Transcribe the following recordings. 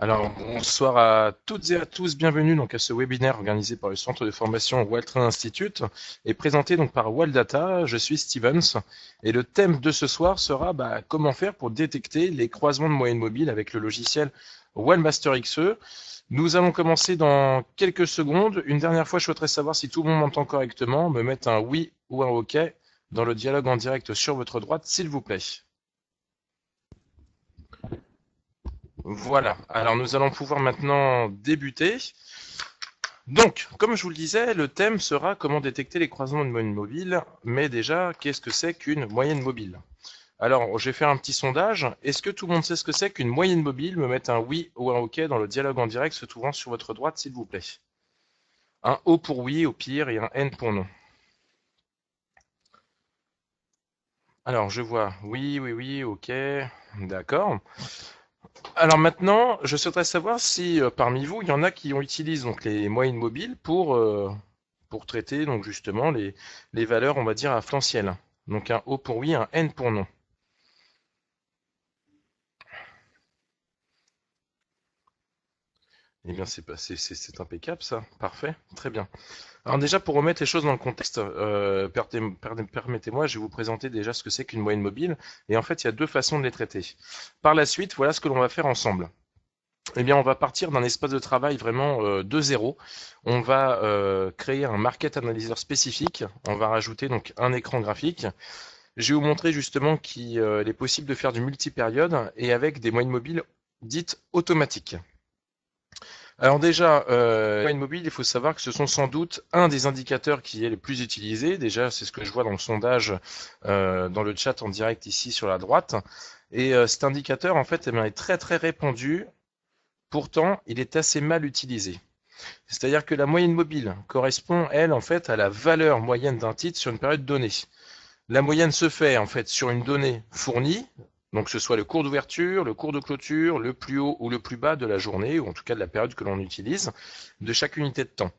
Alors, bonsoir à toutes et à tous. Bienvenue donc à ce webinaire organisé par le Centre de formation Waltrain Institute et présenté donc par Wildata. Je suis Stevens et le thème de ce soir sera bah, comment faire pour détecter les croisements de moyennes mobiles avec le logiciel Wellmaster XE. Nous allons commencer dans quelques secondes. Une dernière fois, je souhaiterais savoir si tout le monde m'entend correctement. Me mettre un oui ou un OK dans le dialogue en direct sur votre droite, s'il vous plaît. Voilà, alors nous allons pouvoir maintenant débuter. Donc, comme je vous le disais, le thème sera comment détecter les croisements de moyenne mobile, mais déjà, qu'est-ce que c'est qu'une moyenne mobile Alors, j'ai fait un petit sondage. Est-ce que tout le monde sait ce que c'est qu'une moyenne mobile Me mettre un oui ou un OK dans le dialogue en direct se trouvant sur votre droite, s'il vous plaît. Un O pour oui au pire et un N pour non. Alors, je vois oui, oui, oui, OK, d'accord. Alors maintenant, je souhaiterais savoir si euh, parmi vous, il y en a qui ont utilisé donc les moyennes mobiles pour euh, pour traiter donc justement les les valeurs, on va dire à flanciel. Donc un O pour oui, un N pour non. Eh bien, c'est impeccable, ça. Parfait. Très bien. Alors déjà, pour remettre les choses dans le contexte, euh, permettez-moi, je vais vous présenter déjà ce que c'est qu'une moyenne mobile. Et en fait, il y a deux façons de les traiter. Par la suite, voilà ce que l'on va faire ensemble. Eh bien, on va partir d'un espace de travail vraiment euh, de zéro. On va euh, créer un market analyzer spécifique. On va rajouter donc un écran graphique. Je vais vous montrer justement qu'il est possible de faire du multi-période et avec des moyennes mobiles dites automatiques. Alors déjà, euh, mobile, il faut savoir que ce sont sans doute un des indicateurs qui est le plus utilisé. Déjà, c'est ce que je vois dans le sondage, euh, dans le chat en direct ici sur la droite. Et euh, cet indicateur, en fait, eh est très très répandu. Pourtant, il est assez mal utilisé. C'est-à-dire que la moyenne mobile correspond, elle, en fait, à la valeur moyenne d'un titre sur une période donnée. La moyenne se fait, en fait, sur une donnée fournie, donc ce soit le cours d'ouverture, le cours de clôture, le plus haut ou le plus bas de la journée, ou en tout cas de la période que l'on utilise, de chaque unité de temps.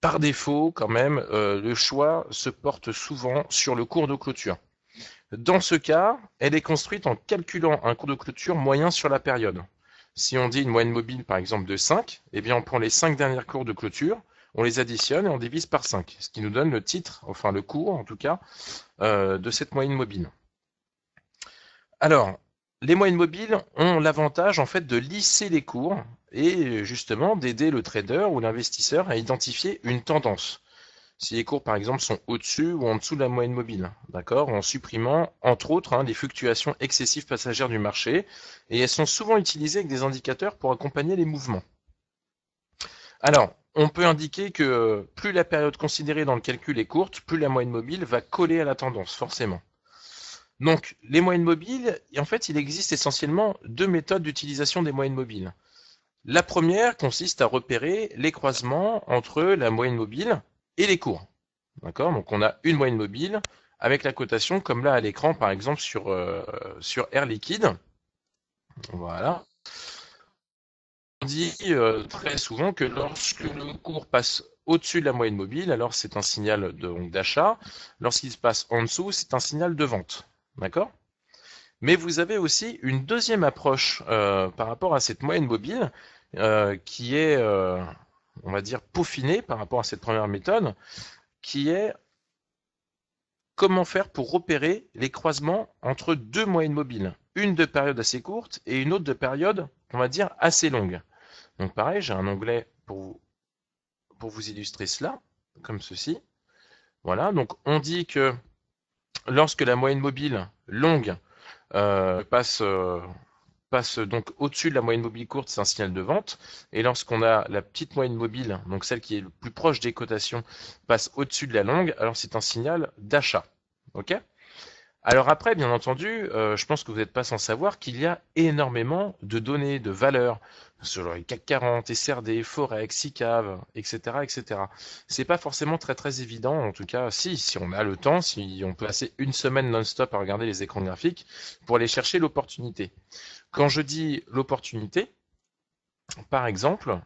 Par défaut, quand même, euh, le choix se porte souvent sur le cours de clôture. Dans ce cas, elle est construite en calculant un cours de clôture moyen sur la période. Si on dit une moyenne mobile, par exemple, de 5, eh bien on prend les 5 dernières cours de clôture, on les additionne et on divise par 5, ce qui nous donne le titre, enfin le cours en tout cas, euh, de cette moyenne mobile. Alors, les moyennes mobiles ont l'avantage en fait de lisser les cours et justement d'aider le trader ou l'investisseur à identifier une tendance. Si les cours par exemple sont au-dessus ou en dessous de la moyenne mobile, d'accord, en supprimant entre autres hein, les fluctuations excessives passagères du marché, et elles sont souvent utilisées avec des indicateurs pour accompagner les mouvements. Alors, on peut indiquer que plus la période considérée dans le calcul est courte, plus la moyenne mobile va coller à la tendance, forcément. Donc, les moyennes mobiles, en fait, il existe essentiellement deux méthodes d'utilisation des moyennes mobiles. La première consiste à repérer les croisements entre la moyenne mobile et les cours. D'accord Donc, on a une moyenne mobile avec la cotation, comme là à l'écran, par exemple, sur, euh, sur Air Liquide. Voilà. On dit euh, très souvent que lorsque le cours passe au-dessus de la moyenne mobile, alors c'est un signal d'achat. Lorsqu'il se passe en dessous, c'est un signal de vente. D'accord Mais vous avez aussi une deuxième approche euh, par rapport à cette moyenne mobile euh, qui est, euh, on va dire, peaufinée par rapport à cette première méthode, qui est comment faire pour repérer les croisements entre deux moyennes mobiles, une de période assez courte et une autre de période, on va dire, assez longue. Donc pareil, j'ai un onglet pour vous, pour vous illustrer cela, comme ceci. Voilà, donc on dit que lorsque la moyenne mobile longue euh, euh, passe, donc au-dessus de la moyenne mobile courte, c'est un signal de vente. Et lorsqu'on a la petite moyenne mobile, donc celle qui est le plus proche des cotations, passe au-dessus de la longue, alors c'est un signal d'achat. alors après, bien entendu, euh, je pense que vous n'êtes pas sans savoir qu'il y a énormément de données, de valeurs, sur le CAC 40, SRD, Forex, ICAV, etc., etc. C'est pas forcément très très évident, en tout cas, si, si on a le temps, si on peut passer une semaine non-stop à regarder les écrans graphiques pour aller chercher l'opportunité. Quand je dis l'opportunité, par exemple,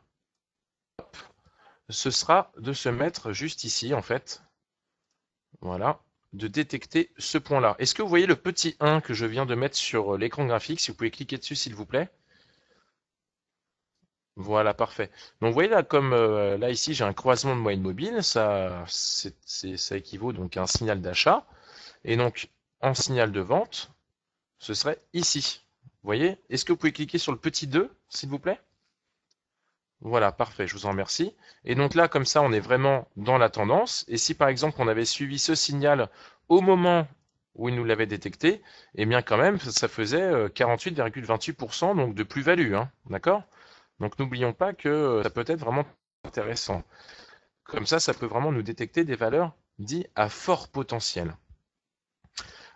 ce sera de se mettre juste ici, en fait. Voilà, de détecter ce point-là. Est-ce que vous voyez le petit 1 que je viens de mettre sur l'écran graphique Si vous pouvez cliquer dessus, s'il vous plaît. Voilà, parfait. Donc vous voyez là, comme euh, là ici j'ai un croisement de moyenne mobile, ça, c'est ça équivaut donc à un signal d'achat. Et donc en signal de vente, ce serait ici. Vous voyez Est-ce que vous pouvez cliquer sur le petit 2, s'il vous plaît Voilà, parfait, je vous en remercie. Et donc là, comme ça, on est vraiment dans la tendance. Et si par exemple on avait suivi ce signal au moment où il nous l'avait détecté, eh bien quand même, ça faisait 48,28%, euh, donc de plus-value. Hein, D'accord donc n'oublions pas que euh, ça peut être vraiment intéressant. Comme ça, ça peut vraiment nous détecter des valeurs dites à fort potentiel.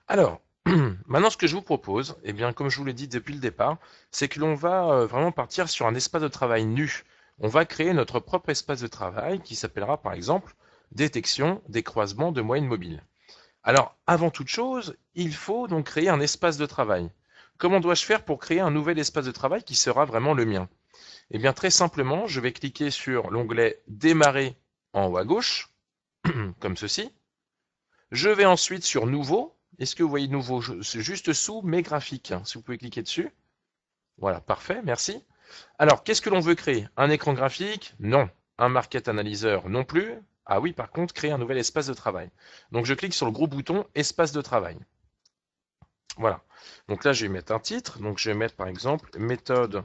Alors, maintenant ce que je vous propose, et eh bien, comme je vous l'ai dit depuis le départ, c'est que l'on va euh, vraiment partir sur un espace de travail nu. On va créer notre propre espace de travail qui s'appellera par exemple détection des croisements de moyenne mobiles. Alors, avant toute chose, il faut donc créer un espace de travail. Comment dois-je faire pour créer un nouvel espace de travail qui sera vraiment le mien eh bien, très simplement, je vais cliquer sur l'onglet Démarrer en haut à gauche, comme ceci. Je vais ensuite sur Nouveau. Est-ce que vous voyez Nouveau C'est juste sous Mes graphiques. Hein, si vous pouvez cliquer dessus. Voilà, parfait, merci. Alors, qu'est-ce que l'on veut créer Un écran graphique Non. Un market analyzer Non plus. Ah oui, par contre, créer un nouvel espace de travail. Donc, je clique sur le gros bouton Espace de travail. Voilà. Donc là, je vais mettre un titre. Donc, je vais mettre, par exemple, méthode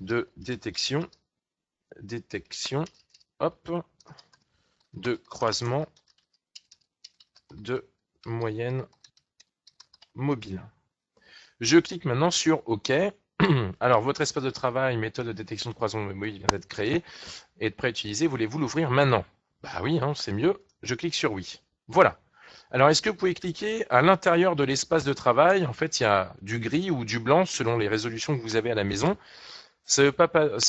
de détection, détection, hop, de croisement de moyenne mobile. Je clique maintenant sur OK. Alors, votre espace de travail, méthode de détection de croisement mobile vient d'être créé et de à utiliser, Voulez-vous l'ouvrir maintenant Bah oui, hein, c'est mieux. Je clique sur oui. Voilà. Alors, est-ce que vous pouvez cliquer à l'intérieur de l'espace de travail En fait, il y a du gris ou du blanc selon les résolutions que vous avez à la maison. Ça veut pas,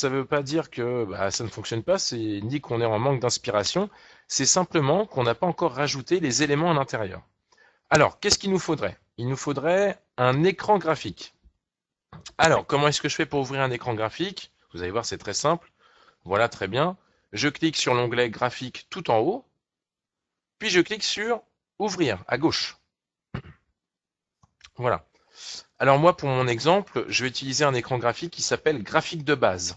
veut pas dire que bah, ça ne fonctionne pas, c'est ni qu'on est en manque d'inspiration, c'est simplement qu'on n'a pas encore rajouté les éléments à l'intérieur. Alors, qu'est-ce qu'il nous faudrait Il nous faudrait un écran graphique. Alors, comment est-ce que je fais pour ouvrir un écran graphique Vous allez voir, c'est très simple. Voilà, très bien. Je clique sur l'onglet graphique tout en haut, puis je clique sur ouvrir à gauche. Voilà. Alors moi, pour mon exemple, je vais utiliser un écran graphique qui s'appelle graphique de base.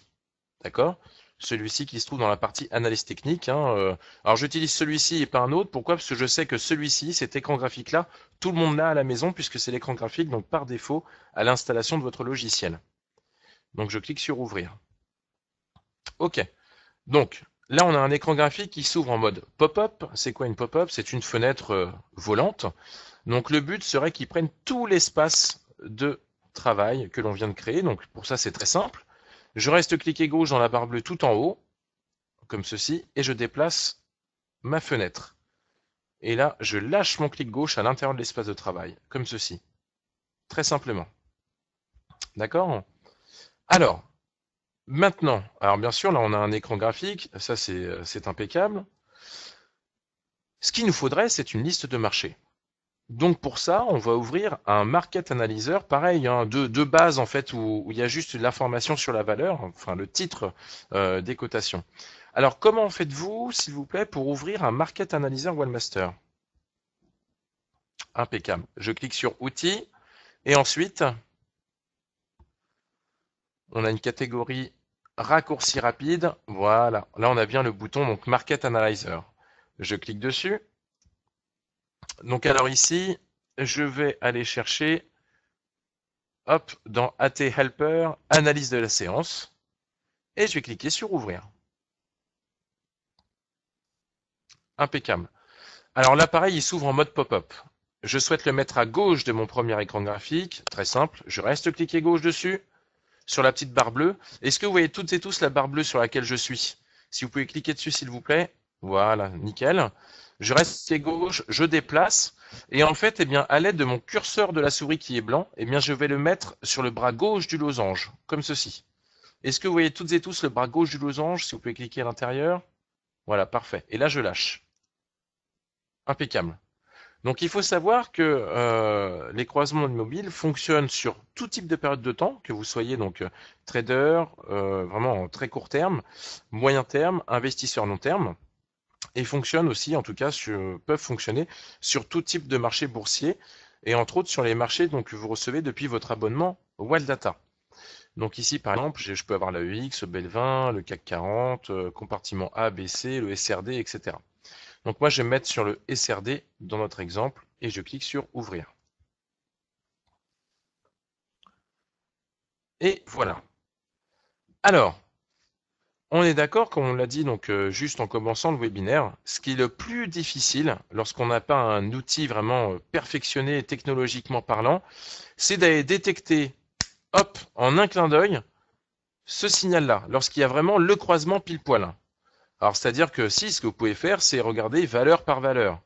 D'accord Celui-ci qui se trouve dans la partie analyse technique. Hein, euh. Alors j'utilise celui-ci et pas un autre. Pourquoi Parce que je sais que celui-ci, cet écran graphique-là, tout le monde l'a à la maison puisque c'est l'écran graphique, donc par défaut, à l'installation de votre logiciel. Donc je clique sur ouvrir. OK. Donc là, on a un écran graphique qui s'ouvre en mode pop-up. C'est quoi une pop-up C'est une fenêtre euh, volante. Donc le but serait qu'il prenne tout l'espace de travail que l'on vient de créer. Donc pour ça, c'est très simple. Je reste cliqué gauche dans la barre bleue tout en haut, comme ceci, et je déplace ma fenêtre. Et là, je lâche mon clic gauche à l'intérieur de l'espace de travail, comme ceci. Très simplement. D'accord Alors, maintenant, alors bien sûr, là on a un écran graphique, ça c'est euh, impeccable. Ce qu'il nous faudrait, c'est une liste de marchés. Donc pour ça, on va ouvrir un market analyzer, pareil, hein, de, base en fait, où, il y a juste l'information sur la valeur, enfin le titre euh, des cotations. Alors comment faites-vous, s'il vous plaît, pour ouvrir un market analyzer Wallmaster Impeccable. Je clique sur outils et ensuite on a une catégorie raccourci rapide. Voilà, là on a bien le bouton donc market analyzer. Je clique dessus donc alors ici, je vais aller chercher, hop, dans AT Helper, analyse de la séance, et je vais cliquer sur ouvrir. Impeccable. Alors l'appareil, il s'ouvre en mode pop-up. Je souhaite le mettre à gauche de mon premier écran graphique. Très simple, je reste cliqué gauche dessus, sur la petite barre bleue. Est-ce que vous voyez toutes et tous la barre bleue sur laquelle je suis Si vous pouvez cliquer dessus, s'il vous plaît, voilà, nickel. Je reste gauche, je déplace. Et en fait, eh bien, à l'aide de mon curseur de la souris qui est blanc, eh bien, je vais le mettre sur le bras gauche du losange, comme ceci. Est-ce que vous voyez toutes et tous le bras gauche du losange Si vous pouvez cliquer à l'intérieur. Voilà, parfait. Et là, je lâche. Impeccable. Donc il faut savoir que euh, les croisements de mobiles fonctionnent sur tout type de période de temps, que vous soyez donc euh, trader, euh, vraiment en très court terme, moyen terme, investisseur long terme et fonctionnent aussi, en tout cas, peuvent fonctionner sur tout type de marché boursier et entre autres sur les marchés que vous recevez depuis votre abonnement Data. Donc ici, par exemple, je peux avoir la le le 20 le CAC 40, euh, compartiment A, B, C, le SRD, etc. Donc moi, je vais mettre sur le SRD dans notre exemple et je clique sur Ouvrir. Et voilà. Alors, on est d'accord, comme on l'a dit donc euh, juste en commençant le webinaire, ce qui est le plus difficile lorsqu'on n'a pas un outil vraiment euh, perfectionné technologiquement parlant, c'est d'aller détecter, hop, en un clin d'œil, ce signal-là, lorsqu'il y a vraiment le croisement pile poil. Alors c'est-à-dire que si ce que vous pouvez faire, c'est regarder valeur par valeur.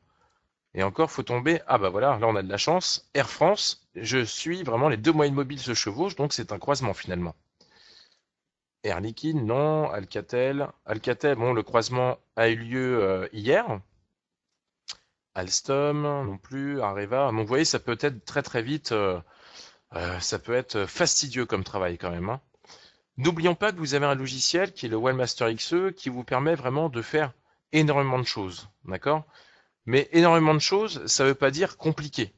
Et encore, faut tomber. Ah bah voilà, là on a de la chance. Air France, je suis vraiment les deux moyennes mobiles se chevauchent, donc c'est un croisement finalement. Air Liquide, non. Alcatel. Alcatel, bon, le croisement a eu lieu euh, hier. Alstom, non plus. Areva. Donc, vous voyez, ça peut être très, très vite. Euh, euh, ça peut être fastidieux comme travail, quand même. Hein. N'oublions pas que vous avez un logiciel qui est le Wellmaster XE qui vous permet vraiment de faire énormément de choses. D'accord Mais énormément de choses, ça ne veut pas dire compliqué.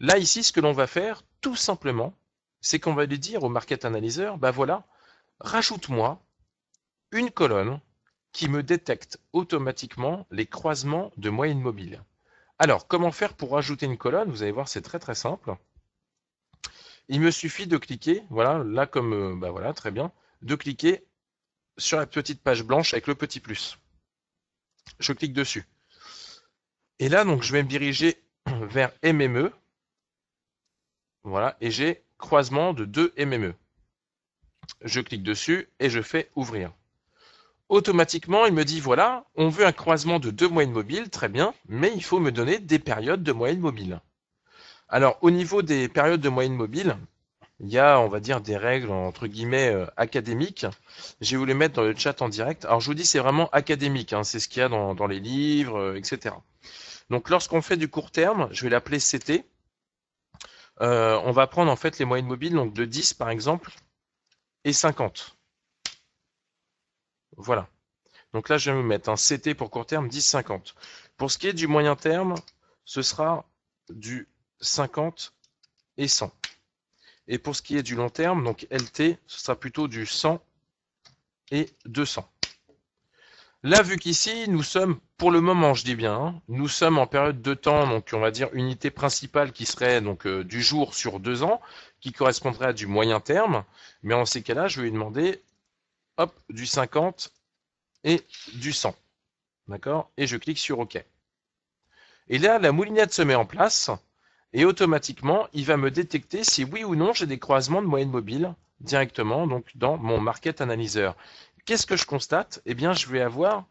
Là, ici, ce que l'on va faire, tout simplement, c'est qu'on va lui dire au market analyzer, bah voilà, rajoute-moi une colonne qui me détecte automatiquement les croisements de moyenne mobile. Alors, comment faire pour ajouter une colonne Vous allez voir, c'est très très simple. Il me suffit de cliquer, voilà, là comme, euh, bah voilà, très bien, de cliquer sur la petite page blanche avec le petit plus. Je clique dessus. Et là, donc, je vais me diriger vers MME. Voilà, et j'ai croisement de deux MME. Je clique dessus et je fais ouvrir. Automatiquement, il me dit voilà, on veut un croisement de deux moyennes mobiles, très bien, mais il faut me donner des périodes de moyennes mobiles. » Alors, au niveau des périodes de moyennes mobiles, il y a, on va dire, des règles entre guillemets euh, académiques. Je vais vous les mettre dans le chat en direct. Alors, je vous dis, c'est vraiment académique, hein, c'est ce qu'il y a dans, les livres, euh, etc. Donc, lorsqu'on fait du court terme, je vais l'appeler CT. Euh, on va prendre en fait les moyennes mobiles, donc de 10 par exemple, et 50. Voilà. Donc là, je vais me mettre un CT pour court terme 10-50. Pour ce qui est du moyen terme, ce sera du 50 et 100. Et pour ce qui est du long terme, donc LT, ce sera plutôt du 100 et 200. Là, vu qu'ici, nous sommes, pour le moment, je dis bien, hein, nous sommes en période de temps, donc on va dire unité principale qui serait donc euh, du jour sur deux ans, qui correspondrait à du moyen terme. Mais en ces cas-là, je vais lui demander hop, du 50 et du 100. D'accord Et je clique sur OK. Et là, la moulinette se met en place et automatiquement, il va me détecter si oui ou non j'ai des croisements de moyenne mobile directement donc dans mon Market Analyzer. Qu'est-ce que je constate Eh bien, je vais avoir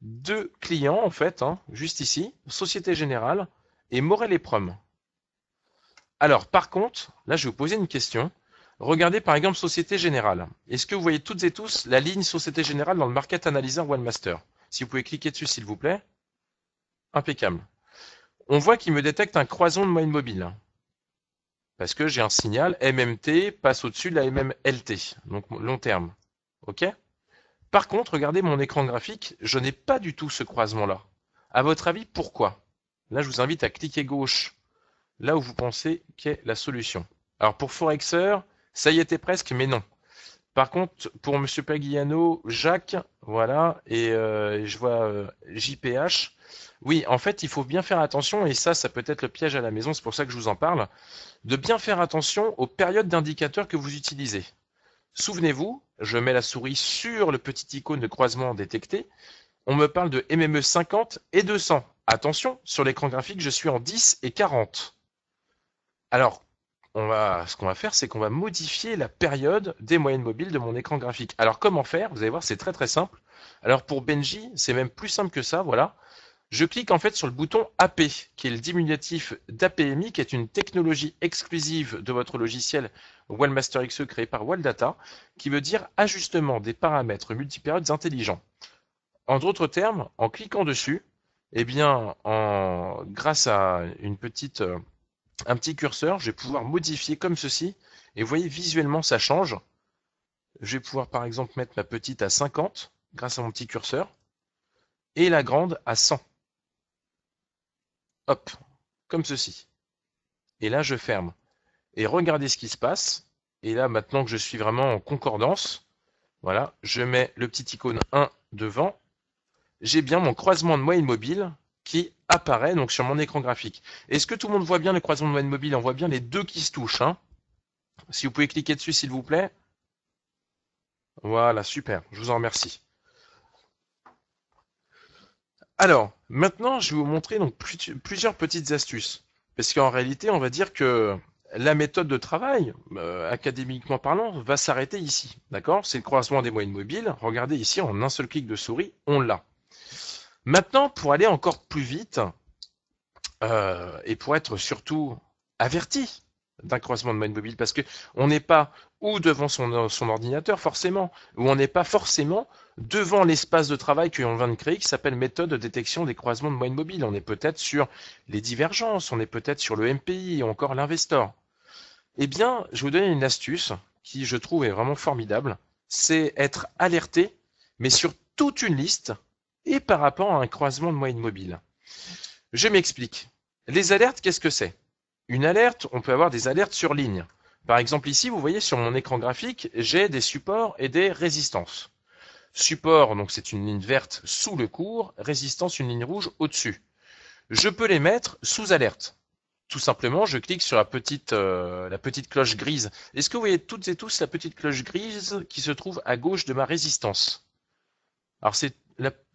deux clients, en fait, hein, juste ici, Société Générale et Morel et Prom. Alors, par contre, là, je vais vous poser une question. Regardez par exemple Société Générale. Est-ce que vous voyez toutes et tous la ligne Société Générale dans le Market Analyzer OneMaster Si vous pouvez cliquer dessus, s'il vous plaît. Impeccable. On voit qu'il me détecte un croisement de moyenne mobile. Parce que j'ai un signal MMT passe au-dessus de la MMLT, donc long terme. OK Par contre, regardez mon écran graphique, je n'ai pas du tout ce croisement-là. À votre avis, pourquoi Là, je vous invite à cliquer gauche là où vous pensez qu'est la solution. Alors pour Forexer, ça y était presque, mais non. Par contre, pour M. Pagliano, Jacques, voilà, et euh, je vois JPH. Euh, oui, en fait, il faut bien faire attention, et ça, ça peut être le piège à la maison, c'est pour ça que je vous en parle, de bien faire attention aux périodes d'indicateurs que vous utilisez. Souvenez-vous, je mets la souris sur le petit icône de croisement détecté. On me parle de MME 50 et 200. Attention, sur l'écran graphique, je suis en 10 et 40. Alors, ce qu'on va faire, c'est qu'on va modifier la période des moyennes mobiles de mon écran graphique. Alors, comment faire Vous allez voir, c'est très très simple. Alors, pour Benji, c'est même plus simple que ça, voilà. Je clique en fait sur le bouton AP, qui est le diminutif d'APMI, qui est une technologie exclusive de votre logiciel Wallmaster XE créé par Walldata, qui veut dire ajustement des paramètres multipériodes intelligents. En d'autres termes, en cliquant dessus, eh bien, en, grâce à une petite, euh, un petit curseur, je vais pouvoir modifier comme ceci. Et vous voyez, visuellement, ça change. Je vais pouvoir, par exemple, mettre ma petite à 50 grâce à mon petit curseur et la grande à 100. Hop, comme ceci. Et là, je ferme. Et regardez ce qui se passe. Et là, maintenant que je suis vraiment en concordance, voilà, je mets le petit icône 1 devant. J'ai bien mon croisement de moyenne mobile qui apparaît donc sur mon écran graphique. Est-ce que tout le monde voit bien le croisement de mobile On voit bien les deux qui se touchent. Hein. si vous pouvez cliquer dessus, s'il vous plaît. Voilà, super. Je vous en remercie. Alors, maintenant, je vais vous montrer donc plusieurs petites astuces. Parce qu'en réalité, on va dire que la méthode de travail, euh, académiquement parlant, va s'arrêter ici. D'accord C'est le croisement des moyennes mobiles. Regardez ici, en un seul clic de souris, on l'a. Maintenant, pour aller encore plus vite euh, et pour être surtout averti d'un croisement de moyenne mobile, parce qu'on n'est pas ou devant son, ordinateur forcément, ou on n'est pas forcément devant l'espace de travail que vient de créer qui s'appelle méthode de détection des croisements de moyenne mobile. On est peut-être sur les divergences, on est peut-être sur le MPI ou encore l'investor. Eh bien, je vous donner une astuce qui, je trouve, est vraiment formidable. C'est être alerté, mais sur toute une liste et par rapport à un croisement de moyenne mobile. Je m'explique. Les alertes, qu'est-ce que c'est Une alerte, on peut avoir des alertes sur ligne. Par exemple ici, vous voyez sur mon écran graphique, j'ai des supports et des résistances. Support, donc c'est une ligne verte sous le cours, résistance, une ligne rouge au-dessus. Je peux les mettre sous alerte. Tout simplement, je clique sur la petite, euh, la petite cloche grise. Est-ce que vous voyez toutes et tous la petite cloche grise qui se trouve à gauche de ma résistance Alors c'est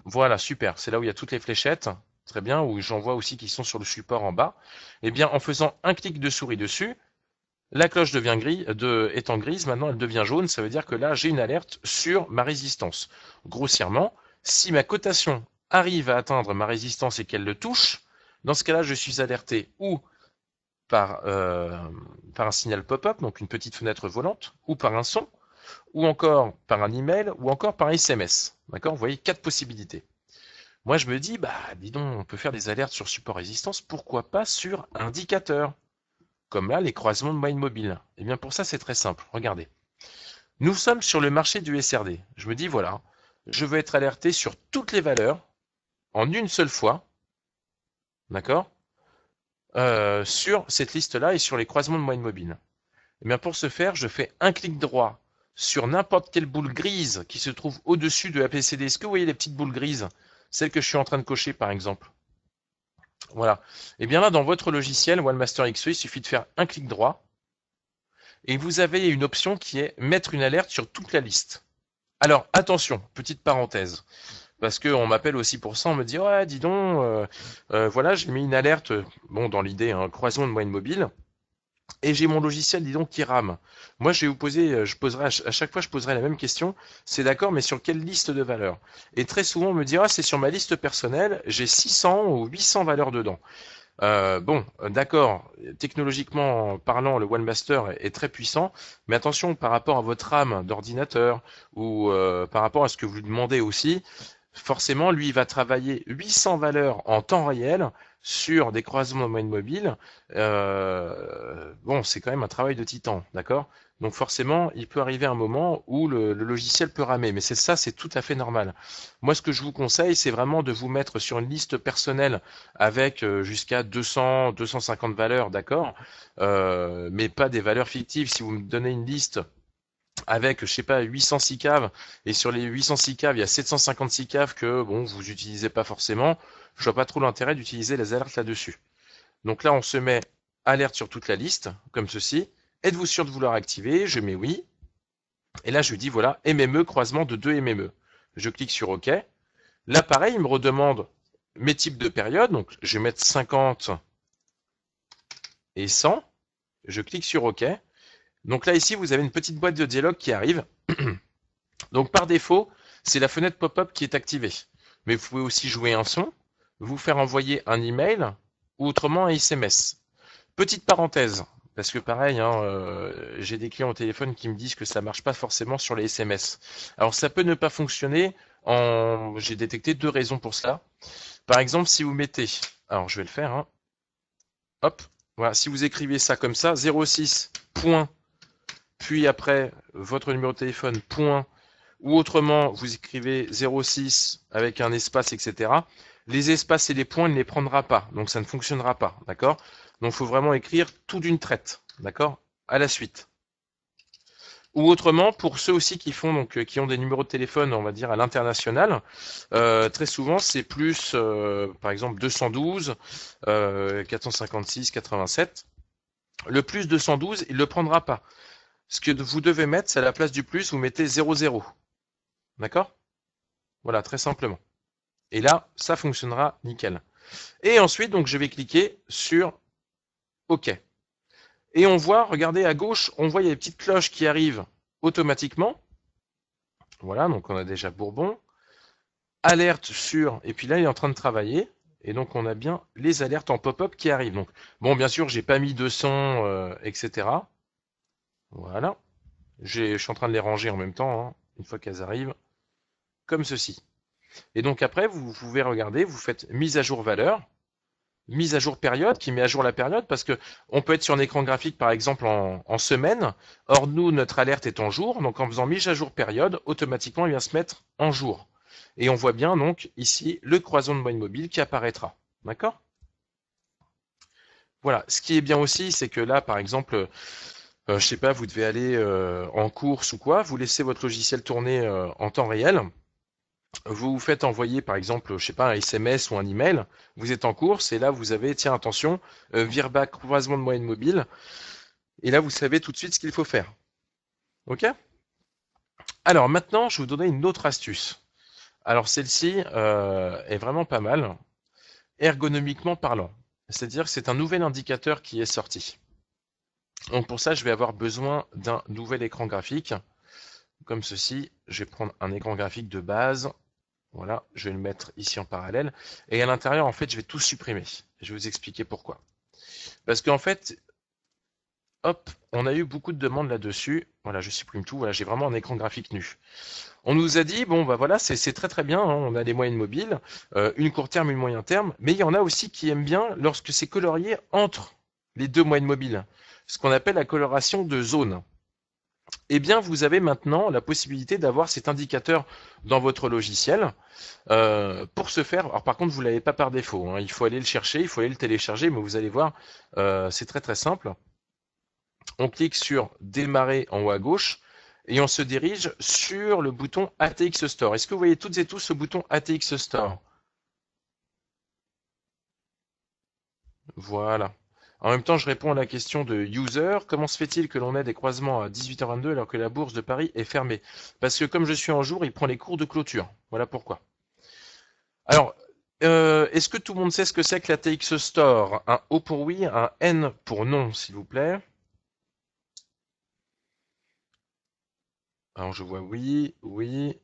voilà, super. C'est là où il y a toutes les fléchettes. Très bien. Où j'en vois aussi qui sont sur le support en bas. Eh bien, en faisant un clic de souris dessus, la cloche devient gris, euh, de, étant grise, maintenant elle devient jaune, ça veut dire que là j'ai une alerte sur ma résistance. Grossièrement, si ma cotation arrive à atteindre ma résistance et qu'elle le touche, dans ce cas-là je suis alerté ou par, euh, par un signal pop-up, donc une petite fenêtre volante, ou par un son, ou encore par un email, ou encore par un SMS. Vous voyez quatre possibilités. Moi, je me dis, bah, dis donc, on peut faire des alertes sur support résistance, pourquoi pas sur indicateur Comme là, les croisements de moyenne mobile. Et eh bien, pour ça, c'est très simple. Regardez. Nous sommes sur le marché du SRD. Je me dis, voilà, je veux être alerté sur toutes les valeurs en une seule fois. D'accord euh, Sur cette liste-là et sur les croisements de moyenne mobile. Eh bien, pour ce faire, je fais un clic droit sur n'importe quelle boule grise qui se trouve au-dessus de la PCD. Est-ce que vous voyez les petites boules grises Celles que je suis en train de cocher, par exemple. Voilà. Et eh bien là, dans votre logiciel OneMaster XE, il suffit de faire un clic droit. Et vous avez une option qui est mettre une alerte sur toute la liste. Alors, attention, petite parenthèse. Parce qu'on m'appelle aussi pour ça, on me dit Ouais, dis donc, euh, euh, voilà, j'ai mis une alerte, bon, dans l'idée, un hein, croisement de moyenne mobile et j'ai mon logiciel, donc, qui rame. Moi, je vais vous poser, euh, je poserai à chaque fois, je poserai la même question. C'est d'accord, mais sur quelle liste de valeurs Et très souvent, on me dira, ah, c'est sur ma liste personnelle, j'ai 600 ou 800 valeurs dedans. Euh, bon, euh, d'accord, technologiquement parlant, le OneMaster est, très puissant, mais attention par rapport à votre RAM d'ordinateur ou par rapport à ce que vous demandez aussi, forcément, lui, il va travailler 800 valeurs en temps réel sur des croisements de moyenne mobile. Euh, bon, c'est quand même un travail de titan, d'accord Donc forcément, il peut arriver un moment où le, logiciel peut ramer, mais c'est ça, c'est tout à fait normal. Moi, ce que je vous conseille, c'est vraiment de vous mettre sur une liste personnelle avec euh, jusqu'à 200, 250 valeurs, d'accord euh, Mais pas des valeurs fictives. Si vous me donnez une liste avec, je sais pas, 806 caves, et sur les 806 caves, il y a 756 caves que, bon, vous n'utilisez pas forcément, je vois pas trop l'intérêt d'utiliser les alertes là-dessus. Donc là, on se met alerte sur toute la liste, comme ceci. Êtes-vous sûr de vouloir activer Je mets oui. Et là, je dis, voilà, MME, croisement de deux MME. Je clique sur OK. Là, pareil, il me redemande mes types de périodes. Donc, je vais mettre 50 et 100. Je clique sur OK. Donc là, ici, vous avez une petite boîte de dialogue qui arrive. Donc par défaut, c'est la fenêtre pop-up qui est activée. Mais vous pouvez aussi jouer un son, vous faire envoyer un email ou autrement un SMS. Petite parenthèse, parce que pareil, hein, euh, j'ai des clients au téléphone qui me disent que ça marche pas forcément sur les SMS. Alors ça peut ne pas fonctionner. En... J'ai détecté deux raisons pour cela. Par exemple, si vous mettez, alors je vais le faire, hein. hop, voilà, si vous écrivez ça comme ça, 06 point puis après votre numéro de téléphone, point, ou autrement, vous écrivez 06 avec un espace, etc. Les espaces et les points, il ne les prendra pas, donc ça ne fonctionnera pas, d'accord Donc il faut vraiment écrire tout d'une traite, d'accord À la suite. Ou autrement, pour ceux aussi qui font donc euh, qui ont des numéros de téléphone, on va dire à l'international, euh, très souvent c'est plus, euh, par exemple 212, 456, 87. Le plus 212, il ne le prendra pas ce que vous devez mettre, c'est à la place du plus, vous mettez 0,0. D'accord Voilà, très simplement. Et là, ça fonctionnera nickel. Et ensuite, donc, je vais cliquer sur OK. Et on voit, regardez à gauche, on voit il y a des petites cloches qui arrivent automatiquement. Voilà, donc on a déjà Bourbon. Alerte sur, et puis là, il est en train de travailler. Et donc, on a bien les alertes en pop-up qui arrivent. Donc, bon, bien sûr, j'ai pas mis 200, euh, etc. Voilà. Je suis en train de les ranger en même temps, hein, une fois qu'elles arrivent, comme ceci. Et donc après, vous pouvez regarder, vous faites mise à jour valeur, mise à jour période, qui met à jour la période, parce que on peut être sur un écran graphique, par exemple, en, semaine. Or, nous, notre alerte est en jour. Donc, en faisant mise à jour période, automatiquement, il vient se mettre en jour. Et on voit bien, donc, ici, le croisement de moyenne mobile qui apparaîtra. D'accord Voilà. Ce qui est bien aussi, c'est que là, par exemple, euh, je sais pas, vous devez aller euh, en course ou quoi, vous laissez votre logiciel tourner euh, en temps réel, vous vous faites envoyer par exemple, je sais pas, un SMS ou un email, vous êtes en course et là vous avez, tiens attention, euh, virbac, croisement de moyenne mobile, et là vous savez tout de suite ce qu'il faut faire. Ok Alors maintenant, je vais vous donner une autre astuce. Alors celle-ci est vraiment pas mal, ergonomiquement parlant. C'est-à-dire que c'est un nouvel indicateur qui est sorti. Donc pour ça, je vais avoir besoin d'un nouvel écran graphique, comme ceci. Je vais prendre un écran graphique de base. Voilà, je vais le mettre ici en parallèle. Et à l'intérieur, en fait, je vais tout supprimer. Je vais vous expliquer pourquoi. Parce qu'en fait, hop, on a eu beaucoup de demandes là-dessus. Voilà, je supprime tout. Voilà, j'ai vraiment un écran graphique nu. On nous a dit, bon, bah voilà, c'est très très bien. Hein, on a des moyennes mobiles, euh, une court terme, une moyen terme. Mais il y en a aussi qui aiment bien lorsque c'est colorié entre les deux moyennes mobiles ce qu'on appelle la coloration de zone. Eh bien, vous avez maintenant la possibilité d'avoir cet indicateur dans votre logiciel. Euh, pour ce faire, par contre, vous ne l'avez pas par défaut. Hein. il faut aller le chercher, il faut aller le télécharger, mais vous allez voir, euh, c'est très très simple. On clique sur Démarrer en haut à gauche et on se dirige sur le bouton ATX Store. Est-ce que vous voyez toutes et tous ce bouton ATX Store Voilà. En même temps, je réponds à la question de User. Comment se fait-il que l'on ait des croisements à 18h22 alors que la bourse de Paris est fermée Parce que comme je suis en jour, il prend les cours de clôture. Voilà pourquoi. Alors, euh, est-ce que tout le monde sait ce que c'est que la TX Store Un O pour oui, un N pour non, s'il vous plaît. Alors, je vois oui, oui.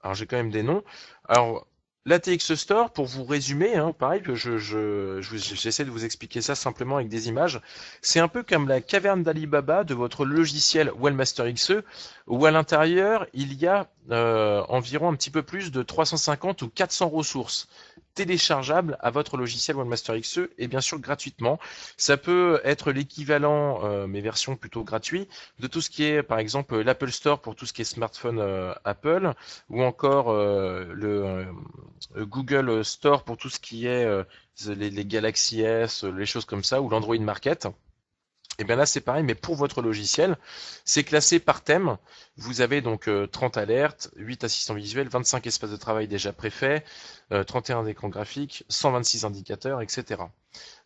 Alors, j'ai quand même des noms. Alors, la TX Store, pour vous résumer, hein, pareil, que je, je, de vous expliquer ça simplement avec des images, c'est un peu comme la caverne d'Alibaba de votre logiciel Wellmaster XE, où à l'intérieur, il y a euh, environ un petit peu plus de 350 ou 400 ressources téléchargeables à votre logiciel OneMaster XE et bien sûr gratuitement. Ça peut être l'équivalent, euh, mais version plutôt gratuite, de tout ce qui est par exemple l'Apple Store pour tout ce qui est smartphone euh, Apple ou encore euh, le Google Store pour tout ce qui est les, les, Galaxy S, les choses comme ça ou l'Android Market. Et eh bien là, c'est pareil, mais pour votre logiciel, c'est classé par thème. Vous avez donc 30 euh, alertes, 8 assistants visuels, 25 espaces de travail déjà préfaits, 31 euh, écrans graphiques, 126 indicateurs, etc.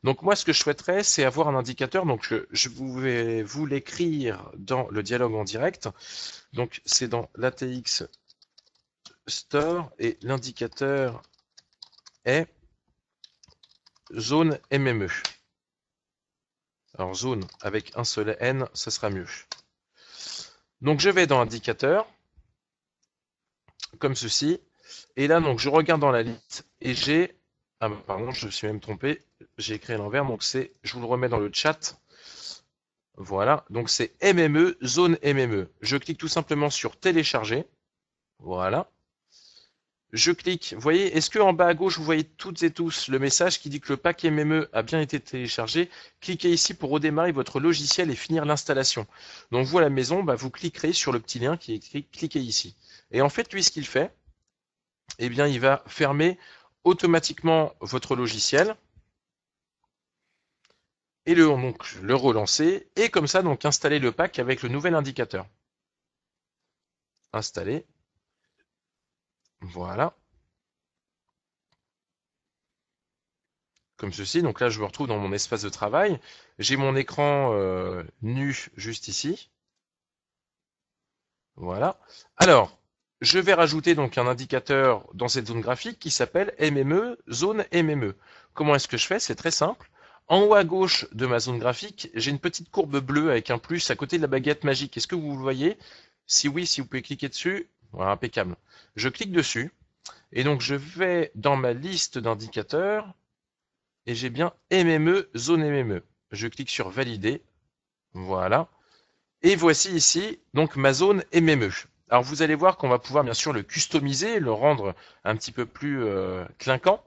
Donc moi, ce que je souhaiterais, c'est avoir un indicateur. Donc je vais vous l'écrire dans le dialogue en direct. Donc c'est dans l'ATX Store et l'indicateur est zone MME. Alors zone avec un seul n, ce sera mieux. Donc je vais dans indicateur, comme ceci. Et là, donc je regarde dans la liste et j'ai. Ah pardon, je me suis même trompé. J'ai écrit l'envers, donc c'est. Je vous le remets dans le chat. Voilà, donc c'est MME, zone MME. Je clique tout simplement sur télécharger. Voilà. Je clique. Vous voyez, est-ce que bas à gauche, vous voyez toutes et tous le message qui dit que le pack MME a bien été téléchargé Cliquez ici pour redémarrer votre logiciel et finir l'installation. Donc vous à la maison, bah, vous cliquerez sur le petit lien qui est écrit cliquez ici. Et en fait, lui, ce qu'il fait, eh bien, il va fermer automatiquement votre logiciel et le, donc, le relancer et comme ça donc installer le pack avec le nouvel indicateur. Installer. Voilà. Comme ceci. Donc là, je me retrouve dans mon espace de travail. J'ai mon écran euh, nu juste ici. Voilà. Alors, je vais rajouter donc un indicateur dans cette zone graphique qui s'appelle MME, zone MME. Comment est-ce que je fais C'est très simple. En haut à gauche de ma zone graphique, j'ai une petite courbe bleue avec un plus à côté de la baguette magique. Est-ce que vous le voyez Si oui, si vous pouvez cliquer dessus, voilà, impeccable. Je clique dessus. Et donc, je vais dans ma liste d'indicateurs. Et j'ai bien MME, zone MME. Je clique sur Valider. Voilà. Et voici ici donc ma zone MME. Alors vous allez voir qu'on va pouvoir bien sûr le customiser, le rendre un petit peu plus euh, clinquant.